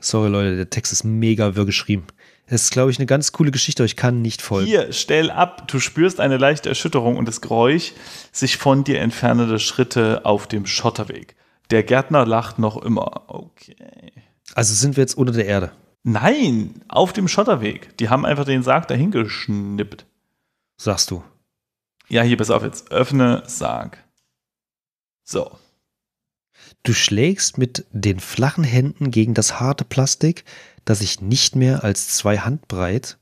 Sorry, Leute, der Text ist mega wirr geschrieben. Es ist, glaube ich, eine ganz coole Geschichte, aber ich kann nicht folgen. Hier, stell ab. Du spürst eine leichte Erschütterung und das Geräusch sich von dir entfernender Schritte auf dem Schotterweg. Der Gärtner lacht noch immer. Okay. Also sind wir jetzt unter der Erde? Nein, auf dem Schotterweg. Die haben einfach den Sarg dahin geschnippt. Sagst du? Ja, hier, pass auf jetzt. Öffne Sarg. So. Du schlägst mit den flachen Händen gegen das harte Plastik, das sich nicht mehr als zwei Handbreit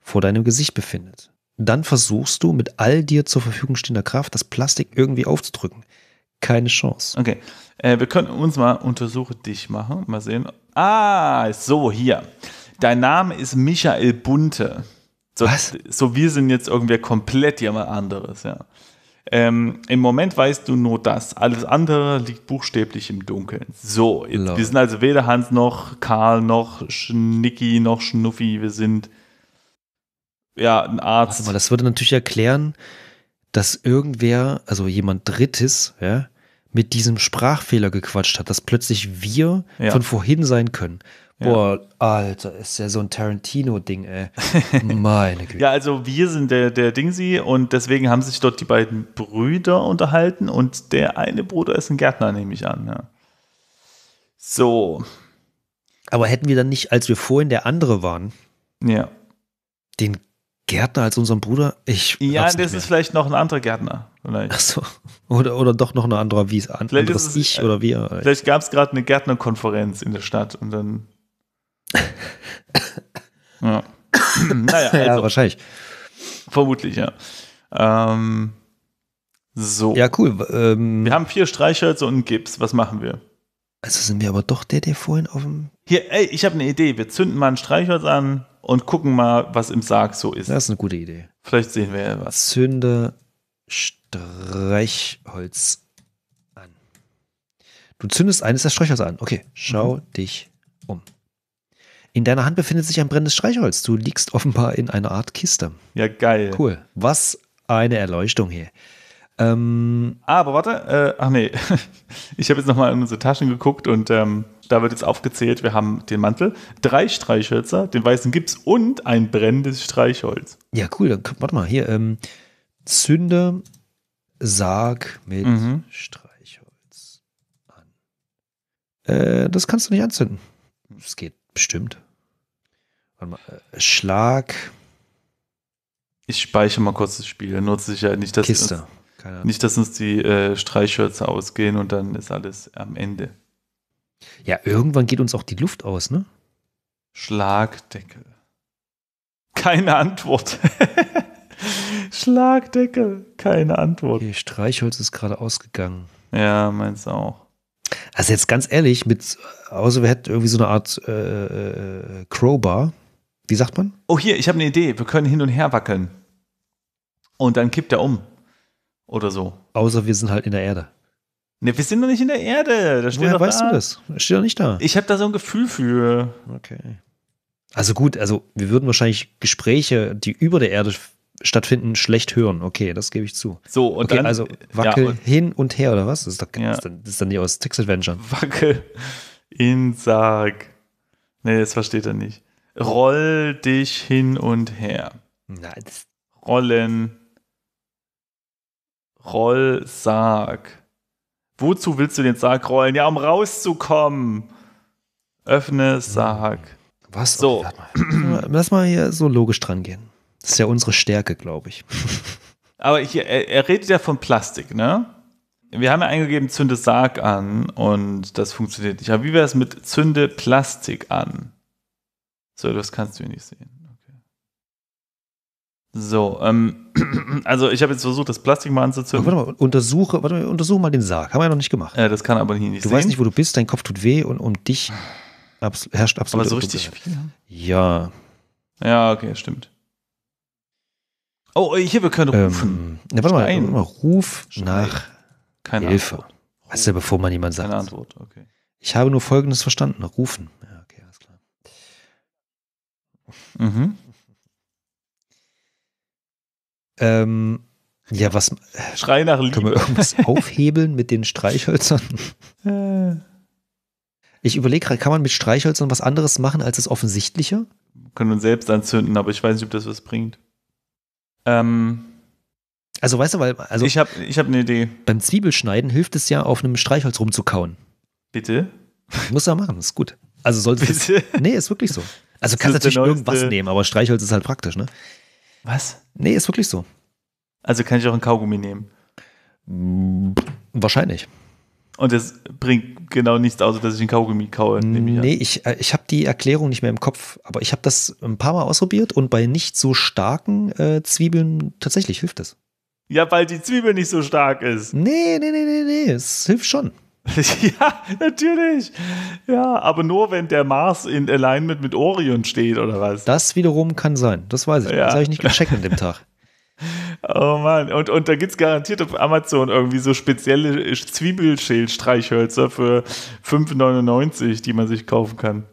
vor deinem Gesicht befindet. Dann versuchst du mit all dir zur Verfügung stehender Kraft, das Plastik irgendwie aufzudrücken. Keine Chance. Okay. Äh, wir können uns mal untersuche dich machen. Mal sehen. Ah, so, hier. Dein Name ist Michael Bunte. So, Was? So, wir sind jetzt irgendwie komplett jemand anderes, ja. Ähm, Im Moment weißt du nur das. Alles andere liegt buchstäblich im Dunkeln. So, jetzt, wir sind also weder Hans noch Karl noch Schnicki noch Schnuffi. Wir sind ja ein Arzt. Warte mal, das würde natürlich erklären, dass irgendwer, also jemand Drittes, ja, mit diesem Sprachfehler gequatscht hat, dass plötzlich wir ja. von vorhin sein können. Boah, Alter, ist ja so ein Tarantino-Ding, ey. Meine Güte. ja, also wir sind der, der Dingsi und deswegen haben sich dort die beiden Brüder unterhalten und der eine Bruder ist ein Gärtner, nehme ich an. Ja. So. Aber hätten wir dann nicht, als wir vorhin der andere waren, ja. den Gärtner als unserem Bruder? Ich ja, das ist mehr. vielleicht noch ein anderer Gärtner. Vielleicht. Ach so. Oder, oder doch noch eine andere, wie es an, vielleicht anderes ist es, ich äh, oder wir. Vielleicht gab es gerade eine Gärtnerkonferenz in der Stadt und dann. ja. naja, also, ja, wahrscheinlich. Vermutlich, ja. Ähm, so. Ja, cool. Ähm, wir haben vier Streichhölzer und einen Gips. Was machen wir? Also sind wir aber doch der, der vorhin auf dem. Hier, ey, ich habe eine Idee. Wir zünden mal ein Streichholz an, und gucken mal, was im Sarg so ist. Das ist eine gute Idee. Vielleicht sehen wir ja was. Zünde Streichholz an. Du zündest eines der Streichholz an. Okay, schau mhm. dich um. In deiner Hand befindet sich ein brennendes Streichholz. Du liegst offenbar in einer Art Kiste. Ja, geil. Cool. Was eine Erleuchtung hier. Ähm, Aber warte, äh, ach nee, ich habe jetzt nochmal in unsere Taschen geguckt und ähm, da wird jetzt aufgezählt, wir haben den Mantel, drei Streichhölzer, den weißen Gips und ein brennendes Streichholz. Ja, cool. Dann, warte mal, hier, ähm, Zünder, Sarg mit mhm. Streichholz an. Äh, das kannst du nicht anzünden. Das geht bestimmt. Warte mal, äh, Schlag. Ich speichere mal kurz das Spiel, nur zur Sicherheit. Nicht, dass Kiste. Uns, nicht, dass uns die äh, Streichhölzer ausgehen und dann ist alles am Ende. Ja, irgendwann geht uns auch die Luft aus, ne? Schlagdeckel. Keine Antwort. Schlagdeckel, keine Antwort. Hier, Streichholz ist gerade ausgegangen. Ja, meinst du auch. Also jetzt ganz ehrlich, mit, außer wir hätten irgendwie so eine Art äh, äh, Crowbar. Wie sagt man? Oh, hier, ich habe eine Idee. Wir können hin und her wackeln. Und dann kippt er um. Oder so. Außer wir sind halt in der Erde. Ne, wir sind doch nicht in der Erde. Da steht Woher doch weißt da. du das? Das Steht doch nicht da. Ich habe da so ein Gefühl für. Okay. Also gut, also wir würden wahrscheinlich Gespräche, die über der Erde stattfinden, schlecht hören. Okay, das gebe ich zu. So, und okay, dann. Also wackel ja, und hin und her oder was? Das ist, doch, ja. das ist dann die aus Text Adventure. Wackel in Sarg. Nee, das versteht er nicht. Roll dich hin und her. Na, Rollen. Roll Sarg. Wozu willst du den Sarg rollen? Ja, um rauszukommen. Öffne Sarg. Was? So. Mal. Lass mal hier so logisch dran gehen. Das ist ja unsere Stärke, glaube ich. Aber hier, er, er, redet ja von Plastik, ne? Wir haben ja eingegeben, zünde Sarg an und das funktioniert nicht. Aber wie wäre es mit zünde Plastik an? So, das kannst du nicht sehen. So, ähm, also ich habe jetzt versucht, das Plastik mal anzuzünden. Oh, warte mal, untersuche, warte mal, untersuche mal den Sarg. Haben wir ja noch nicht gemacht. Ja, das kann aber hier nicht Du sehen. weißt nicht, wo du bist, dein Kopf tut weh und um dich abs herrscht absolut. Aber so richtig viel? Ne? Ja. Ja, okay, stimmt. Oh, oh hier, wir können ähm, rufen. Ähm, ja, warte, mal, mal, ruf Stein. nach Keine Hilfe. Antwort. Weißt du, bevor man jemand sagt. Keine Antwort, okay. Ich habe nur Folgendes verstanden. Rufen. Ja, okay, alles klar. Mhm. Ähm, ja, was. Schrei nach Liebe. Können wir irgendwas aufhebeln mit den Streichhölzern? Äh. ich überlege gerade, kann man mit Streichhölzern was anderes machen als das Offensichtliche? Wir können uns selbst anzünden, aber ich weiß nicht, ob das was bringt. Ähm. Also weißt du, weil also ich habe ich hab eine Idee. Beim Zwiebelschneiden hilft es ja, auf einem Streichholz rumzukauen. Bitte? Muss er machen, ist gut. Also sollte Bitte? Das, nee, ist wirklich so. Also kannst natürlich irgendwas nehmen, aber Streichholz ist halt praktisch, ne? Was? Nee, ist wirklich so. Also kann ich auch ein Kaugummi nehmen? wahrscheinlich. Und das bringt genau nichts, außer dass ich ein Kaugummi kaue. Nee, ich, äh, ich habe die Erklärung nicht mehr im Kopf, aber ich habe das ein paar Mal ausprobiert und bei nicht so starken äh, Zwiebeln tatsächlich hilft das. Ja, weil die Zwiebel nicht so stark ist. Nee, nee, nee, nee, nee, es hilft schon. ja, natürlich. Ja, aber nur wenn der Mars in Alignment mit Orion steht oder was? Das wiederum kann sein. Das weiß ich. Ja. Das habe ich nicht gecheckt an dem Tag. Oh Mann, und, und da gibt es garantiert auf Amazon irgendwie so spezielle Zwiebelschildstreichhölzer für 5,99, die man sich kaufen kann.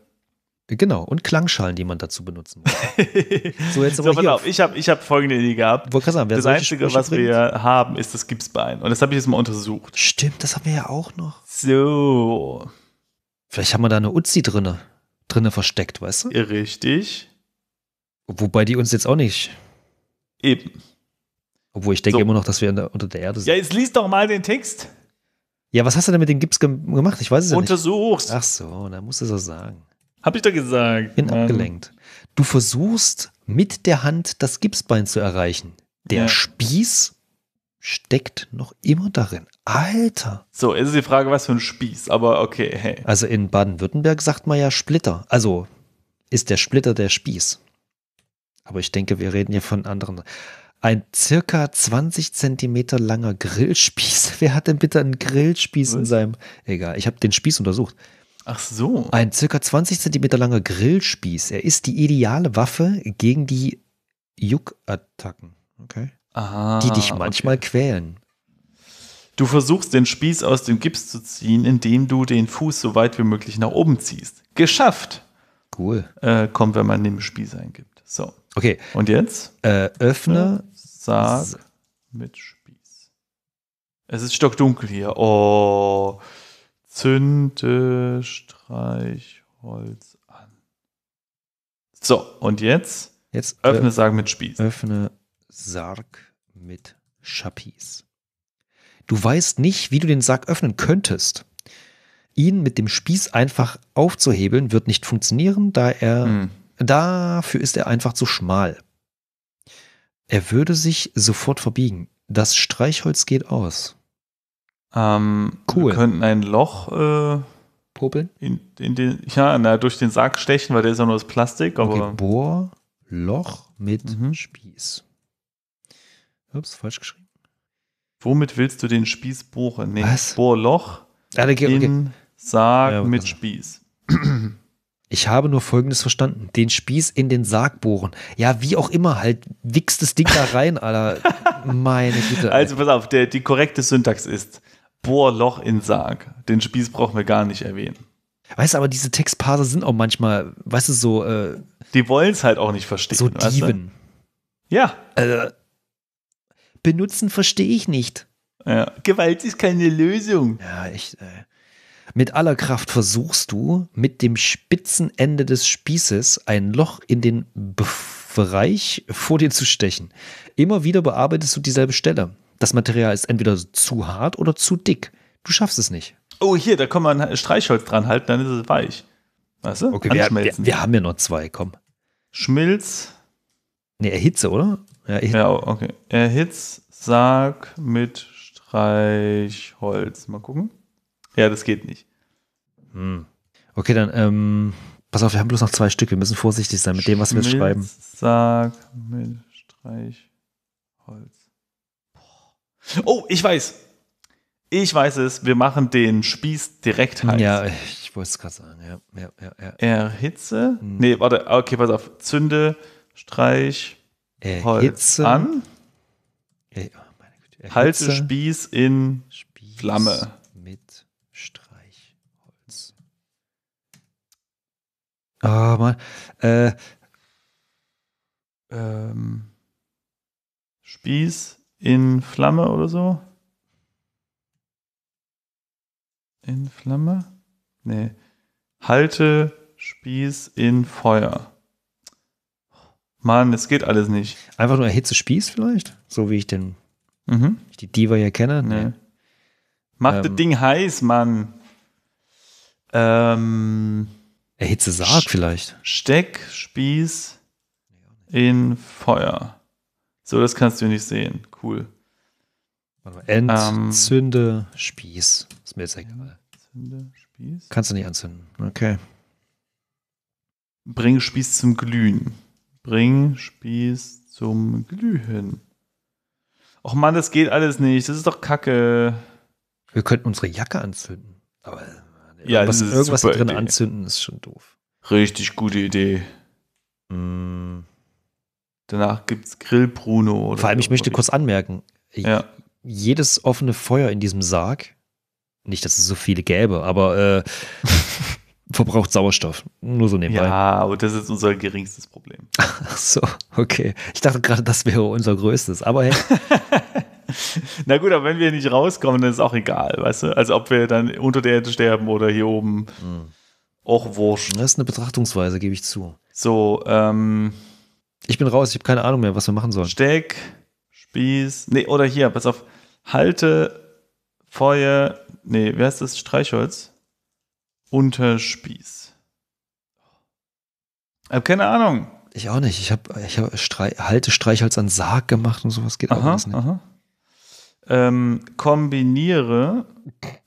Genau, und Klangschalen, die man dazu benutzen muss. so, jetzt aber so, pass auf, ich habe ich hab folgende Idee gehabt. Wollte sagen, das Einzige, Sprüche was bringt? wir haben, ist das Gipsbein. Und das habe ich jetzt mal untersucht. Stimmt, das haben wir ja auch noch. So. Vielleicht haben wir da eine Uzi drinne, drinne versteckt, weißt du? Richtig. Wobei die uns jetzt auch nicht. Eben. Obwohl ich denke so. immer noch, dass wir der, unter der Erde sind. Ja, jetzt liest doch mal den Text. Ja, was hast du denn mit dem Gips gemacht? Ich weiß es ja nicht. Untersuchst. Ach so, dann musst du es auch sagen. Hab ich doch gesagt. Bin Mann. abgelenkt. Du versuchst mit der Hand das Gipsbein zu erreichen. Der ja. Spieß steckt noch immer darin. Alter. So, jetzt ist die Frage, was für ein Spieß, aber okay, hey. Also in Baden-Württemberg sagt man ja Splitter. Also ist der Splitter der Spieß. Aber ich denke, wir reden hier von anderen. Ein circa 20 Zentimeter langer Grillspieß. Wer hat denn bitte einen Grillspieß was? in seinem. Egal, ich habe den Spieß untersucht. Ach so. Ein circa 20 Zentimeter langer Grillspieß. Er ist die ideale Waffe gegen die Juckattacken. Okay. Aha, die dich manchmal okay. quälen. Du versuchst den Spieß aus dem Gips zu ziehen, indem du den Fuß so weit wie möglich nach oben ziehst. Geschafft! Cool. Äh, kommt, wenn man den Spieß eingibt. So. Okay. Und jetzt? Äh, öffne. Sag mit Spieß. Es ist stockdunkel hier. Oh. Zünde Streichholz an. So, und jetzt? Jetzt äh, öffne Sarg mit Spieß. Öffne Sarg mit Schapis. Du weißt nicht, wie du den Sarg öffnen könntest. Ihn mit dem Spieß einfach aufzuhebeln wird nicht funktionieren, da er hm. dafür ist er einfach zu schmal. Er würde sich sofort verbiegen. Das Streichholz geht aus. Ähm, cool. Wir könnten ein Loch äh, popeln? In, in, den, ja, na, durch den Sarg stechen, weil der ist ja nur das Plastik. Aber okay, Bohr, Loch mit mhm. Spieß. Ups, falsch geschrieben. Womit willst du den Spieß bohren? Nee, Was? Bohrloch ah, geht, in okay. Sarg ja, mit Spieß. Ich habe nur Folgendes verstanden. Den Spieß in den Sarg bohren. Ja, wie auch immer, halt, wichst das Ding da rein, Alter. Meine Güte. Alter. Also pass auf, der, die korrekte Syntax ist, Bohrloch in Sarg. Den Spieß brauchen wir gar nicht erwähnen. Weißt du, aber diese Textparser sind auch manchmal, weißt du, so. Äh, die wollen es halt auch nicht verstehen. So Dieben. Du? Ja. Äh, benutzen verstehe ich nicht. Ja. Gewalt ist keine Lösung. Ja, ich. Äh, mit aller Kraft versuchst du, mit dem spitzen Ende des Spießes ein Loch in den Bereich vor dir zu stechen. Immer wieder bearbeitest du dieselbe Stelle. Das Material ist entweder zu hart oder zu dick. Du schaffst es nicht. Oh, hier, da kann man Streichholz dran halten, dann ist es weich. Weißt du? Okay, wir, wir, wir, haben ja noch zwei, komm. Schmilz. Ne, erhitze, oder? Ja, erhitze. ja okay. Erhitz, Sarg mit Streichholz. Mal gucken. Ja, das geht nicht. Hm. Okay, dann, ähm, pass auf, wir haben bloß noch zwei Stück. Wir müssen vorsichtig sein mit dem, was wir jetzt schreiben. Sarg mit Streichholz. Oh, ich weiß. Ich weiß es, wir machen den Spieß direkt heiß. Ja, ich wollte es gerade sagen, ja. ja, ja, ja. Erhitze? Hm. Nee, warte, ah, okay, pass auf. Zünde, Streich, Erhitze. Holz an. Ja, oh meine Güte. Erhitze. Halte Spieß in Spieß Flamme. Mit Streichholz. Ah, oh, Mann. Äh, ähm, Spieß in Flamme oder so. In Flamme? Nee. Halte Spieß in Feuer. Mann, es geht alles nicht. Einfach nur erhitze Spieß vielleicht? So wie ich den, mhm. ich die Diva ja kenne? Nee. nee. Mach ähm. das Ding heiß, Mann. Ähm, erhitze Sarg St vielleicht. Steck Spieß in Feuer. So, das kannst du nicht sehen. Cool. Entzünde ähm, Spieß. Ist mir jetzt egal. Entzünde Spieß? Kannst du nicht anzünden. Okay. Bring Spieß zum Glühen. Bring Spieß zum Glühen. Och Mann, das geht alles nicht. Das ist doch Kacke. Wir könnten unsere Jacke anzünden. Aber äh, ja, irgendwas, irgendwas drin Idee. anzünden ist schon doof. Richtig gute Idee. Mmh. Danach gibt es Grill Bruno. Vor allem, ich möchte kurz anmerken, ja. jedes offene Feuer in diesem Sarg, nicht, dass es so viele gäbe, aber äh, verbraucht Sauerstoff. Nur so nebenbei. Ja, aber das ist unser geringstes Problem. Ach so, okay. Ich dachte gerade, das wäre unser größtes, aber hey. Na gut, aber wenn wir nicht rauskommen, dann ist auch egal, weißt du? Also ob wir dann unter der Erde sterben oder hier oben, mhm. auch wurscht. Das ist eine Betrachtungsweise, gebe ich zu. So, ähm, ich bin raus, ich habe keine Ahnung mehr, was wir machen sollen. Steck, Spieß, nee, oder hier, pass auf, halte, Feuer, nee, wer ist das? Streichholz? Unterspieß. Ich habe keine Ahnung. Ich auch nicht. Ich habe ich hab Strei halte Streichholz an Sarg gemacht und sowas geht aha, alles nicht. Aha. Ähm, kombiniere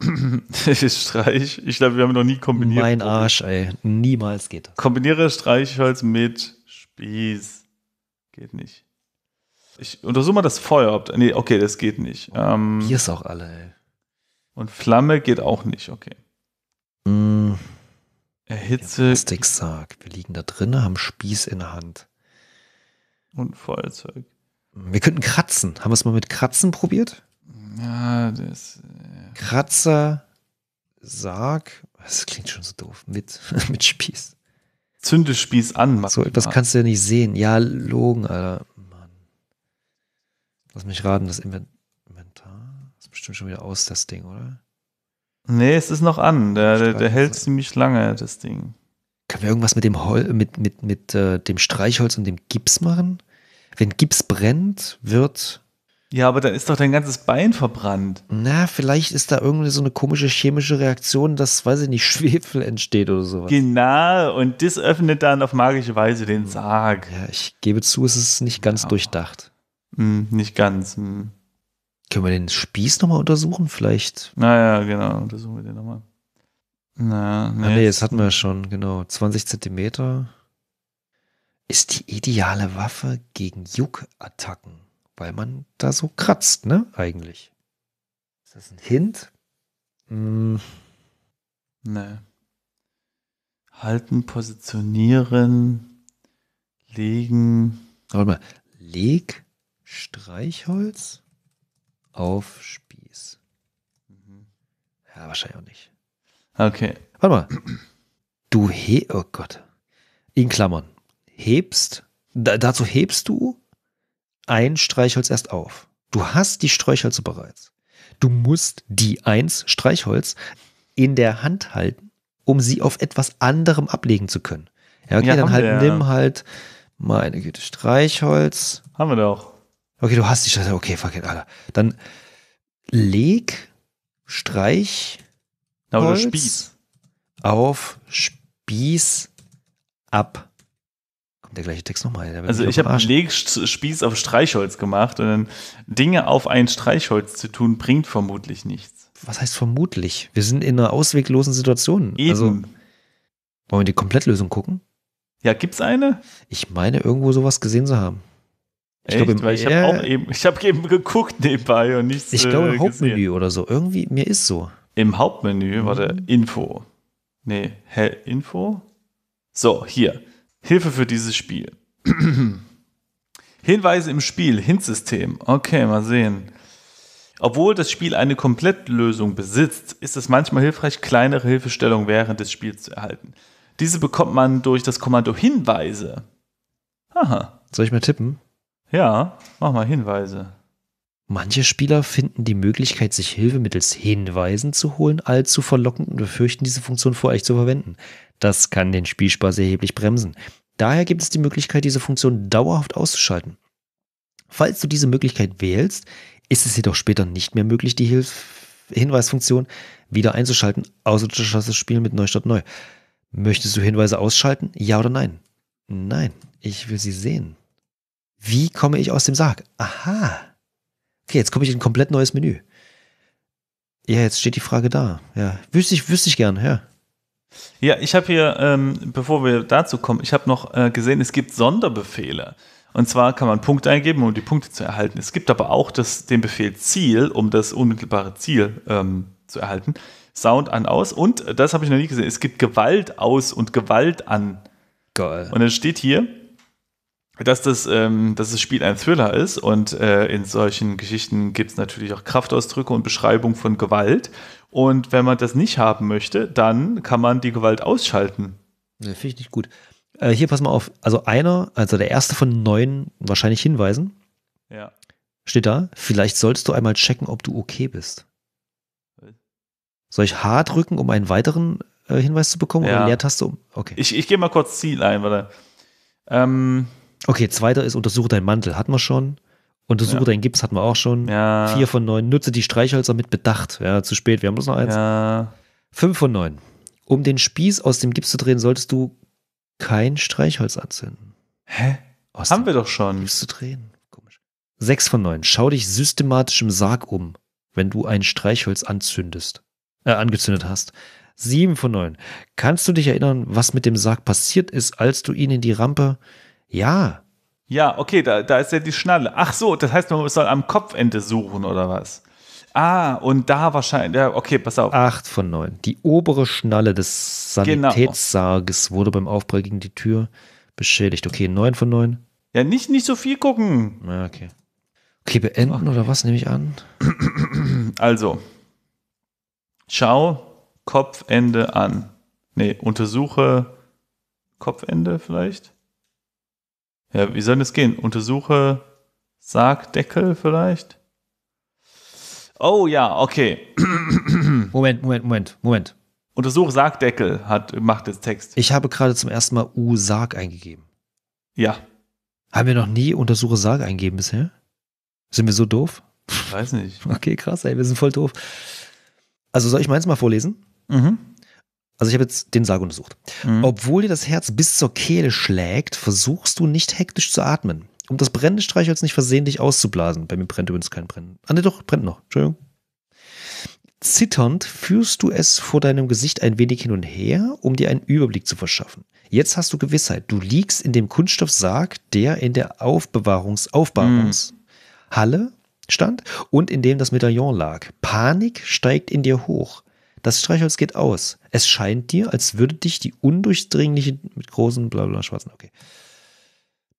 Streich. Ich glaube, wir haben noch nie kombiniert. Mein Arsch, ey. Niemals geht das. Kombiniere Streichholz mit Spieß. Geht nicht. Ich untersuche mal das Feuer. Ob, nee, okay, das geht nicht. Ähm, Hier ist auch alle, ey. Und Flamme geht auch nicht, okay. Mm. Erhitze. Der Plastiksack. Wir liegen da drin, haben Spieß in der Hand. Und Feuerzeug. Wir könnten kratzen. Haben wir es mal mit Kratzen probiert? Ja, das. Ja. Äh, Kratzer, Sarg. Das klingt schon so doof. Mit, mit Spieß. Zündespieß an. So etwas kannst du ja nicht sehen. Ja, Logen, Alter. Mann. Lass mich raten, das Inventar ist bestimmt schon wieder aus, das Ding, oder? Nee, es ist noch an. Der, der, der hält ziemlich lange, das Ding. Können wir irgendwas mit dem Hol mit, mit, mit, mit äh, dem Streichholz und dem Gips machen? Wenn Gips brennt, wird ja, aber dann ist doch dein ganzes Bein verbrannt. Na, vielleicht ist da irgendwie so eine komische chemische Reaktion, dass, weiß ich nicht, Schwefel entsteht oder sowas. Genau, und das öffnet dann auf magische Weise den Sarg. Ja, ich gebe zu, es ist nicht ganz ja. Genau. durchdacht. Hm, nicht ganz. Hm. Können wir den Spieß nochmal untersuchen, vielleicht? Naja, genau, untersuchen wir den nochmal. Na, ah, nee, ah, nee, das hatten wir ja schon, genau. 20 Zentimeter ist die ideale Waffe gegen Juckattacken weil man da so kratzt, ne? Eigentlich. Ist das ein Hint? Hm. Ne. Halten, positionieren, legen. Warte mal. Leg Streichholz auf Spieß. Mhm. Ja, wahrscheinlich auch nicht. Okay. Warte mal. Du he, oh Gott. In Klammern. Hebst, da, dazu hebst du ein Streichholz erst auf. Du hast die Streichhölzer bereits. Du musst die eins Streichholz in der Hand halten, um sie auf etwas anderem ablegen zu können. Ja, okay, ja, dann halt, nimm halt, meine Güte, Streichholz. Haben wir doch. Okay, du hast die Streichholz. Okay, fuck it, Alter. Dann leg Streich. Oder Spieß. Auf Spieß ab der gleiche Text nochmal. Also ich habe einen Legspieß auf Streichholz gemacht und dann Dinge auf ein Streichholz zu tun, bringt vermutlich nichts. Was heißt vermutlich? Wir sind in einer ausweglosen Situation. Eben. Also, wollen wir die Komplettlösung gucken? Ja, gibt's eine? Ich meine, irgendwo sowas gesehen zu haben. Ich glaube, ich habe eben, ich eben geguckt nebenbei und nichts. Ich glaube, im äh, Hauptmenü gesehen. oder so. Irgendwie, mir ist so. Im Hauptmenü, mhm. warte, Info. Nee, hä, Info? So, hier. Hilfe für dieses Spiel. Hinweise im Spiel, Hintsystem. Okay, mal sehen. Obwohl das Spiel eine Komplettlösung besitzt, ist es manchmal hilfreich, kleinere Hilfestellungen während des Spiels zu erhalten. Diese bekommt man durch das Kommando Hinweise. Aha. Soll ich mal tippen? Ja, mach mal Hinweise. Manche Spieler finden die Möglichkeit, sich Hilfe mittels Hinweisen zu holen, allzu verlockend und befürchten, diese Funktion vor euch zu verwenden. Das kann den Spielspaß erheblich bremsen. Daher gibt es die Möglichkeit, diese Funktion dauerhaft auszuschalten. Falls du diese Möglichkeit wählst, ist es jedoch später nicht mehr möglich, die Hilf Hinweisfunktion wieder einzuschalten, außer du schaffst das Spiel mit Neustart neu. Möchtest du Hinweise ausschalten? Ja oder nein? Nein, ich will sie sehen. Wie komme ich aus dem Sarg? Aha. Okay, jetzt komme ich in ein komplett neues Menü. Ja, jetzt steht die Frage da. Ja, wüsste ich, wüsste ich gern, ja. Ja, ich habe hier, ähm, bevor wir dazu kommen, ich habe noch äh, gesehen, es gibt Sonderbefehle. Und zwar kann man Punkte eingeben, um die Punkte zu erhalten. Es gibt aber auch das, den Befehl Ziel, um das unmittelbare Ziel ähm, zu erhalten. Sound an aus und äh, das habe ich noch nie gesehen. Es gibt Gewalt aus und Gewalt an. Geil. Und dann steht hier, dass das, ähm, dass das Spiel ein Thriller ist und äh, in solchen Geschichten gibt es natürlich auch Kraftausdrücke und Beschreibung von Gewalt. Und wenn man das nicht haben möchte, dann kann man die Gewalt ausschalten. Ja, Finde ich nicht gut. Äh, hier pass mal auf, also einer, also der erste von neun wahrscheinlich Hinweisen. Ja. Steht da, vielleicht sollst du einmal checken, ob du okay bist. Soll ich H drücken, um einen weiteren äh, Hinweis zu bekommen? Ja. Oder Leertaste um. Okay. Ich, ich gehe mal kurz Ziel ein, warte. Ähm, Okay, zweiter ist untersuche deinen Mantel, hatten wir schon. Untersuche ja. deinen Gips hatten wir auch schon. Ja. Vier von neun. Nutze die Streichhölzer mit Bedacht. Ja, zu spät, wir haben bloß noch eins. Ja. Fünf von neun. Um den Spieß aus dem Gips zu drehen, solltest du kein Streichholz anzünden. Hä? Aus haben wir doch schon. Gips zu drehen. Komisch. Sechs von neun. Schau dich systematisch im Sarg um, wenn du ein Streichholz anzündest, äh, angezündet hast. Sieben von neun. Kannst du dich erinnern, was mit dem Sarg passiert ist, als du ihn in die Rampe ja. Ja, okay, da, da ist ja die Schnalle. Ach so, das heißt, man soll am Kopfende suchen oder was? Ah, und da wahrscheinlich, ja, okay, pass auf. Acht von neun. Die obere Schnalle des Sanitätssarges genau. wurde beim Aufprall gegen die Tür beschädigt. Okay, neun von neun. Ja, nicht, nicht so viel gucken. Ja, okay. Okay, beenden okay. oder was nehme ich an? Also, schau Kopfende an. Nee, untersuche Kopfende vielleicht. Ja, wie soll das gehen? Untersuche Sargdeckel vielleicht? Oh ja, okay. Moment, Moment, Moment, Moment. Untersuche Sargdeckel hat, macht jetzt Text. Ich habe gerade zum ersten Mal U-Sarg eingegeben. Ja. Haben wir noch nie Untersuche Sarg eingegeben bisher? Sind wir so doof? Weiß nicht. Okay, krass, ey, wir sind voll doof. Also soll ich meins mal vorlesen? Mhm. Also ich habe jetzt den Sarg untersucht. Mhm. Obwohl dir das Herz bis zur Kehle schlägt, versuchst du nicht hektisch zu atmen, um das brennende Streichholz nicht versehentlich auszublasen. Bei mir brennt übrigens kein Brennen. Ah ne, doch, brennt noch. Entschuldigung. Zitternd führst du es vor deinem Gesicht ein wenig hin und her, um dir einen Überblick zu verschaffen. Jetzt hast du Gewissheit. Du liegst in dem Kunststoffsarg, der in der Aufbewahrungs Aufbewahrungshalle mhm. stand und in dem das Medaillon lag. Panik steigt in dir hoch. Das Streichholz geht aus. Es scheint dir, als würde dich die undurchdringliche mit großen blablabla schwarzen. Okay.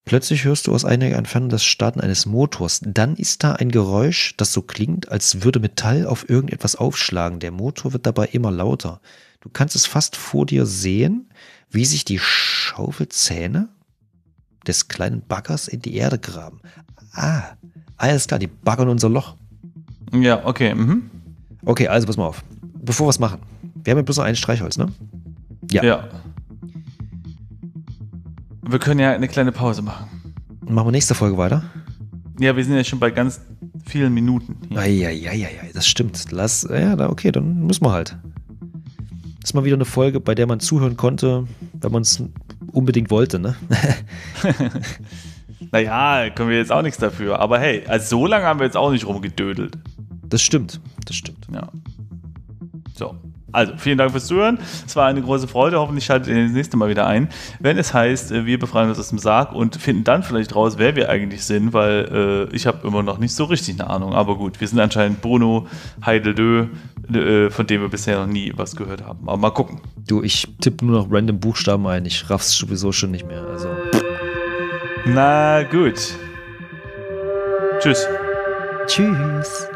Plötzlich hörst du aus einiger Entfernung das Starten eines Motors. Dann ist da ein Geräusch, das so klingt, als würde Metall auf irgendetwas aufschlagen. Der Motor wird dabei immer lauter. Du kannst es fast vor dir sehen, wie sich die Schaufelzähne des kleinen Baggers in die Erde graben. Ah, alles klar, die baggern unser Loch. Ja, okay. Mhm. Okay, also pass mal auf bevor wir es machen, wir haben ja bloß noch ein Streichholz, ne? Ja. ja. Wir können ja eine kleine Pause machen. Machen wir nächste Folge weiter? Ja, wir sind ja schon bei ganz vielen Minuten. Ja, ja, ja, ja, das stimmt. Lass, ja, okay, dann müssen wir halt. Das ist mal wieder eine Folge, bei der man zuhören konnte, wenn man es unbedingt wollte, ne? naja, können wir jetzt auch nichts dafür. Aber hey, also so lange haben wir jetzt auch nicht rumgedödelt. Das stimmt, das stimmt. Ja. So. Also, vielen Dank fürs Zuhören. Es war eine große Freude. Hoffentlich schaltet ihr das nächste Mal wieder ein, wenn es heißt, äh, wir befreien uns aus dem Sarg und finden dann vielleicht raus, wer wir eigentlich sind, weil äh, ich habe immer noch nicht so richtig eine Ahnung. Aber gut, wir sind anscheinend Bruno Heideldö, äh, von dem wir bisher noch nie was gehört haben. Aber mal gucken. Du, ich tippe nur noch random Buchstaben ein. Ich raff's sowieso schon nicht mehr. Also. Na gut. Tschüss. Tschüss.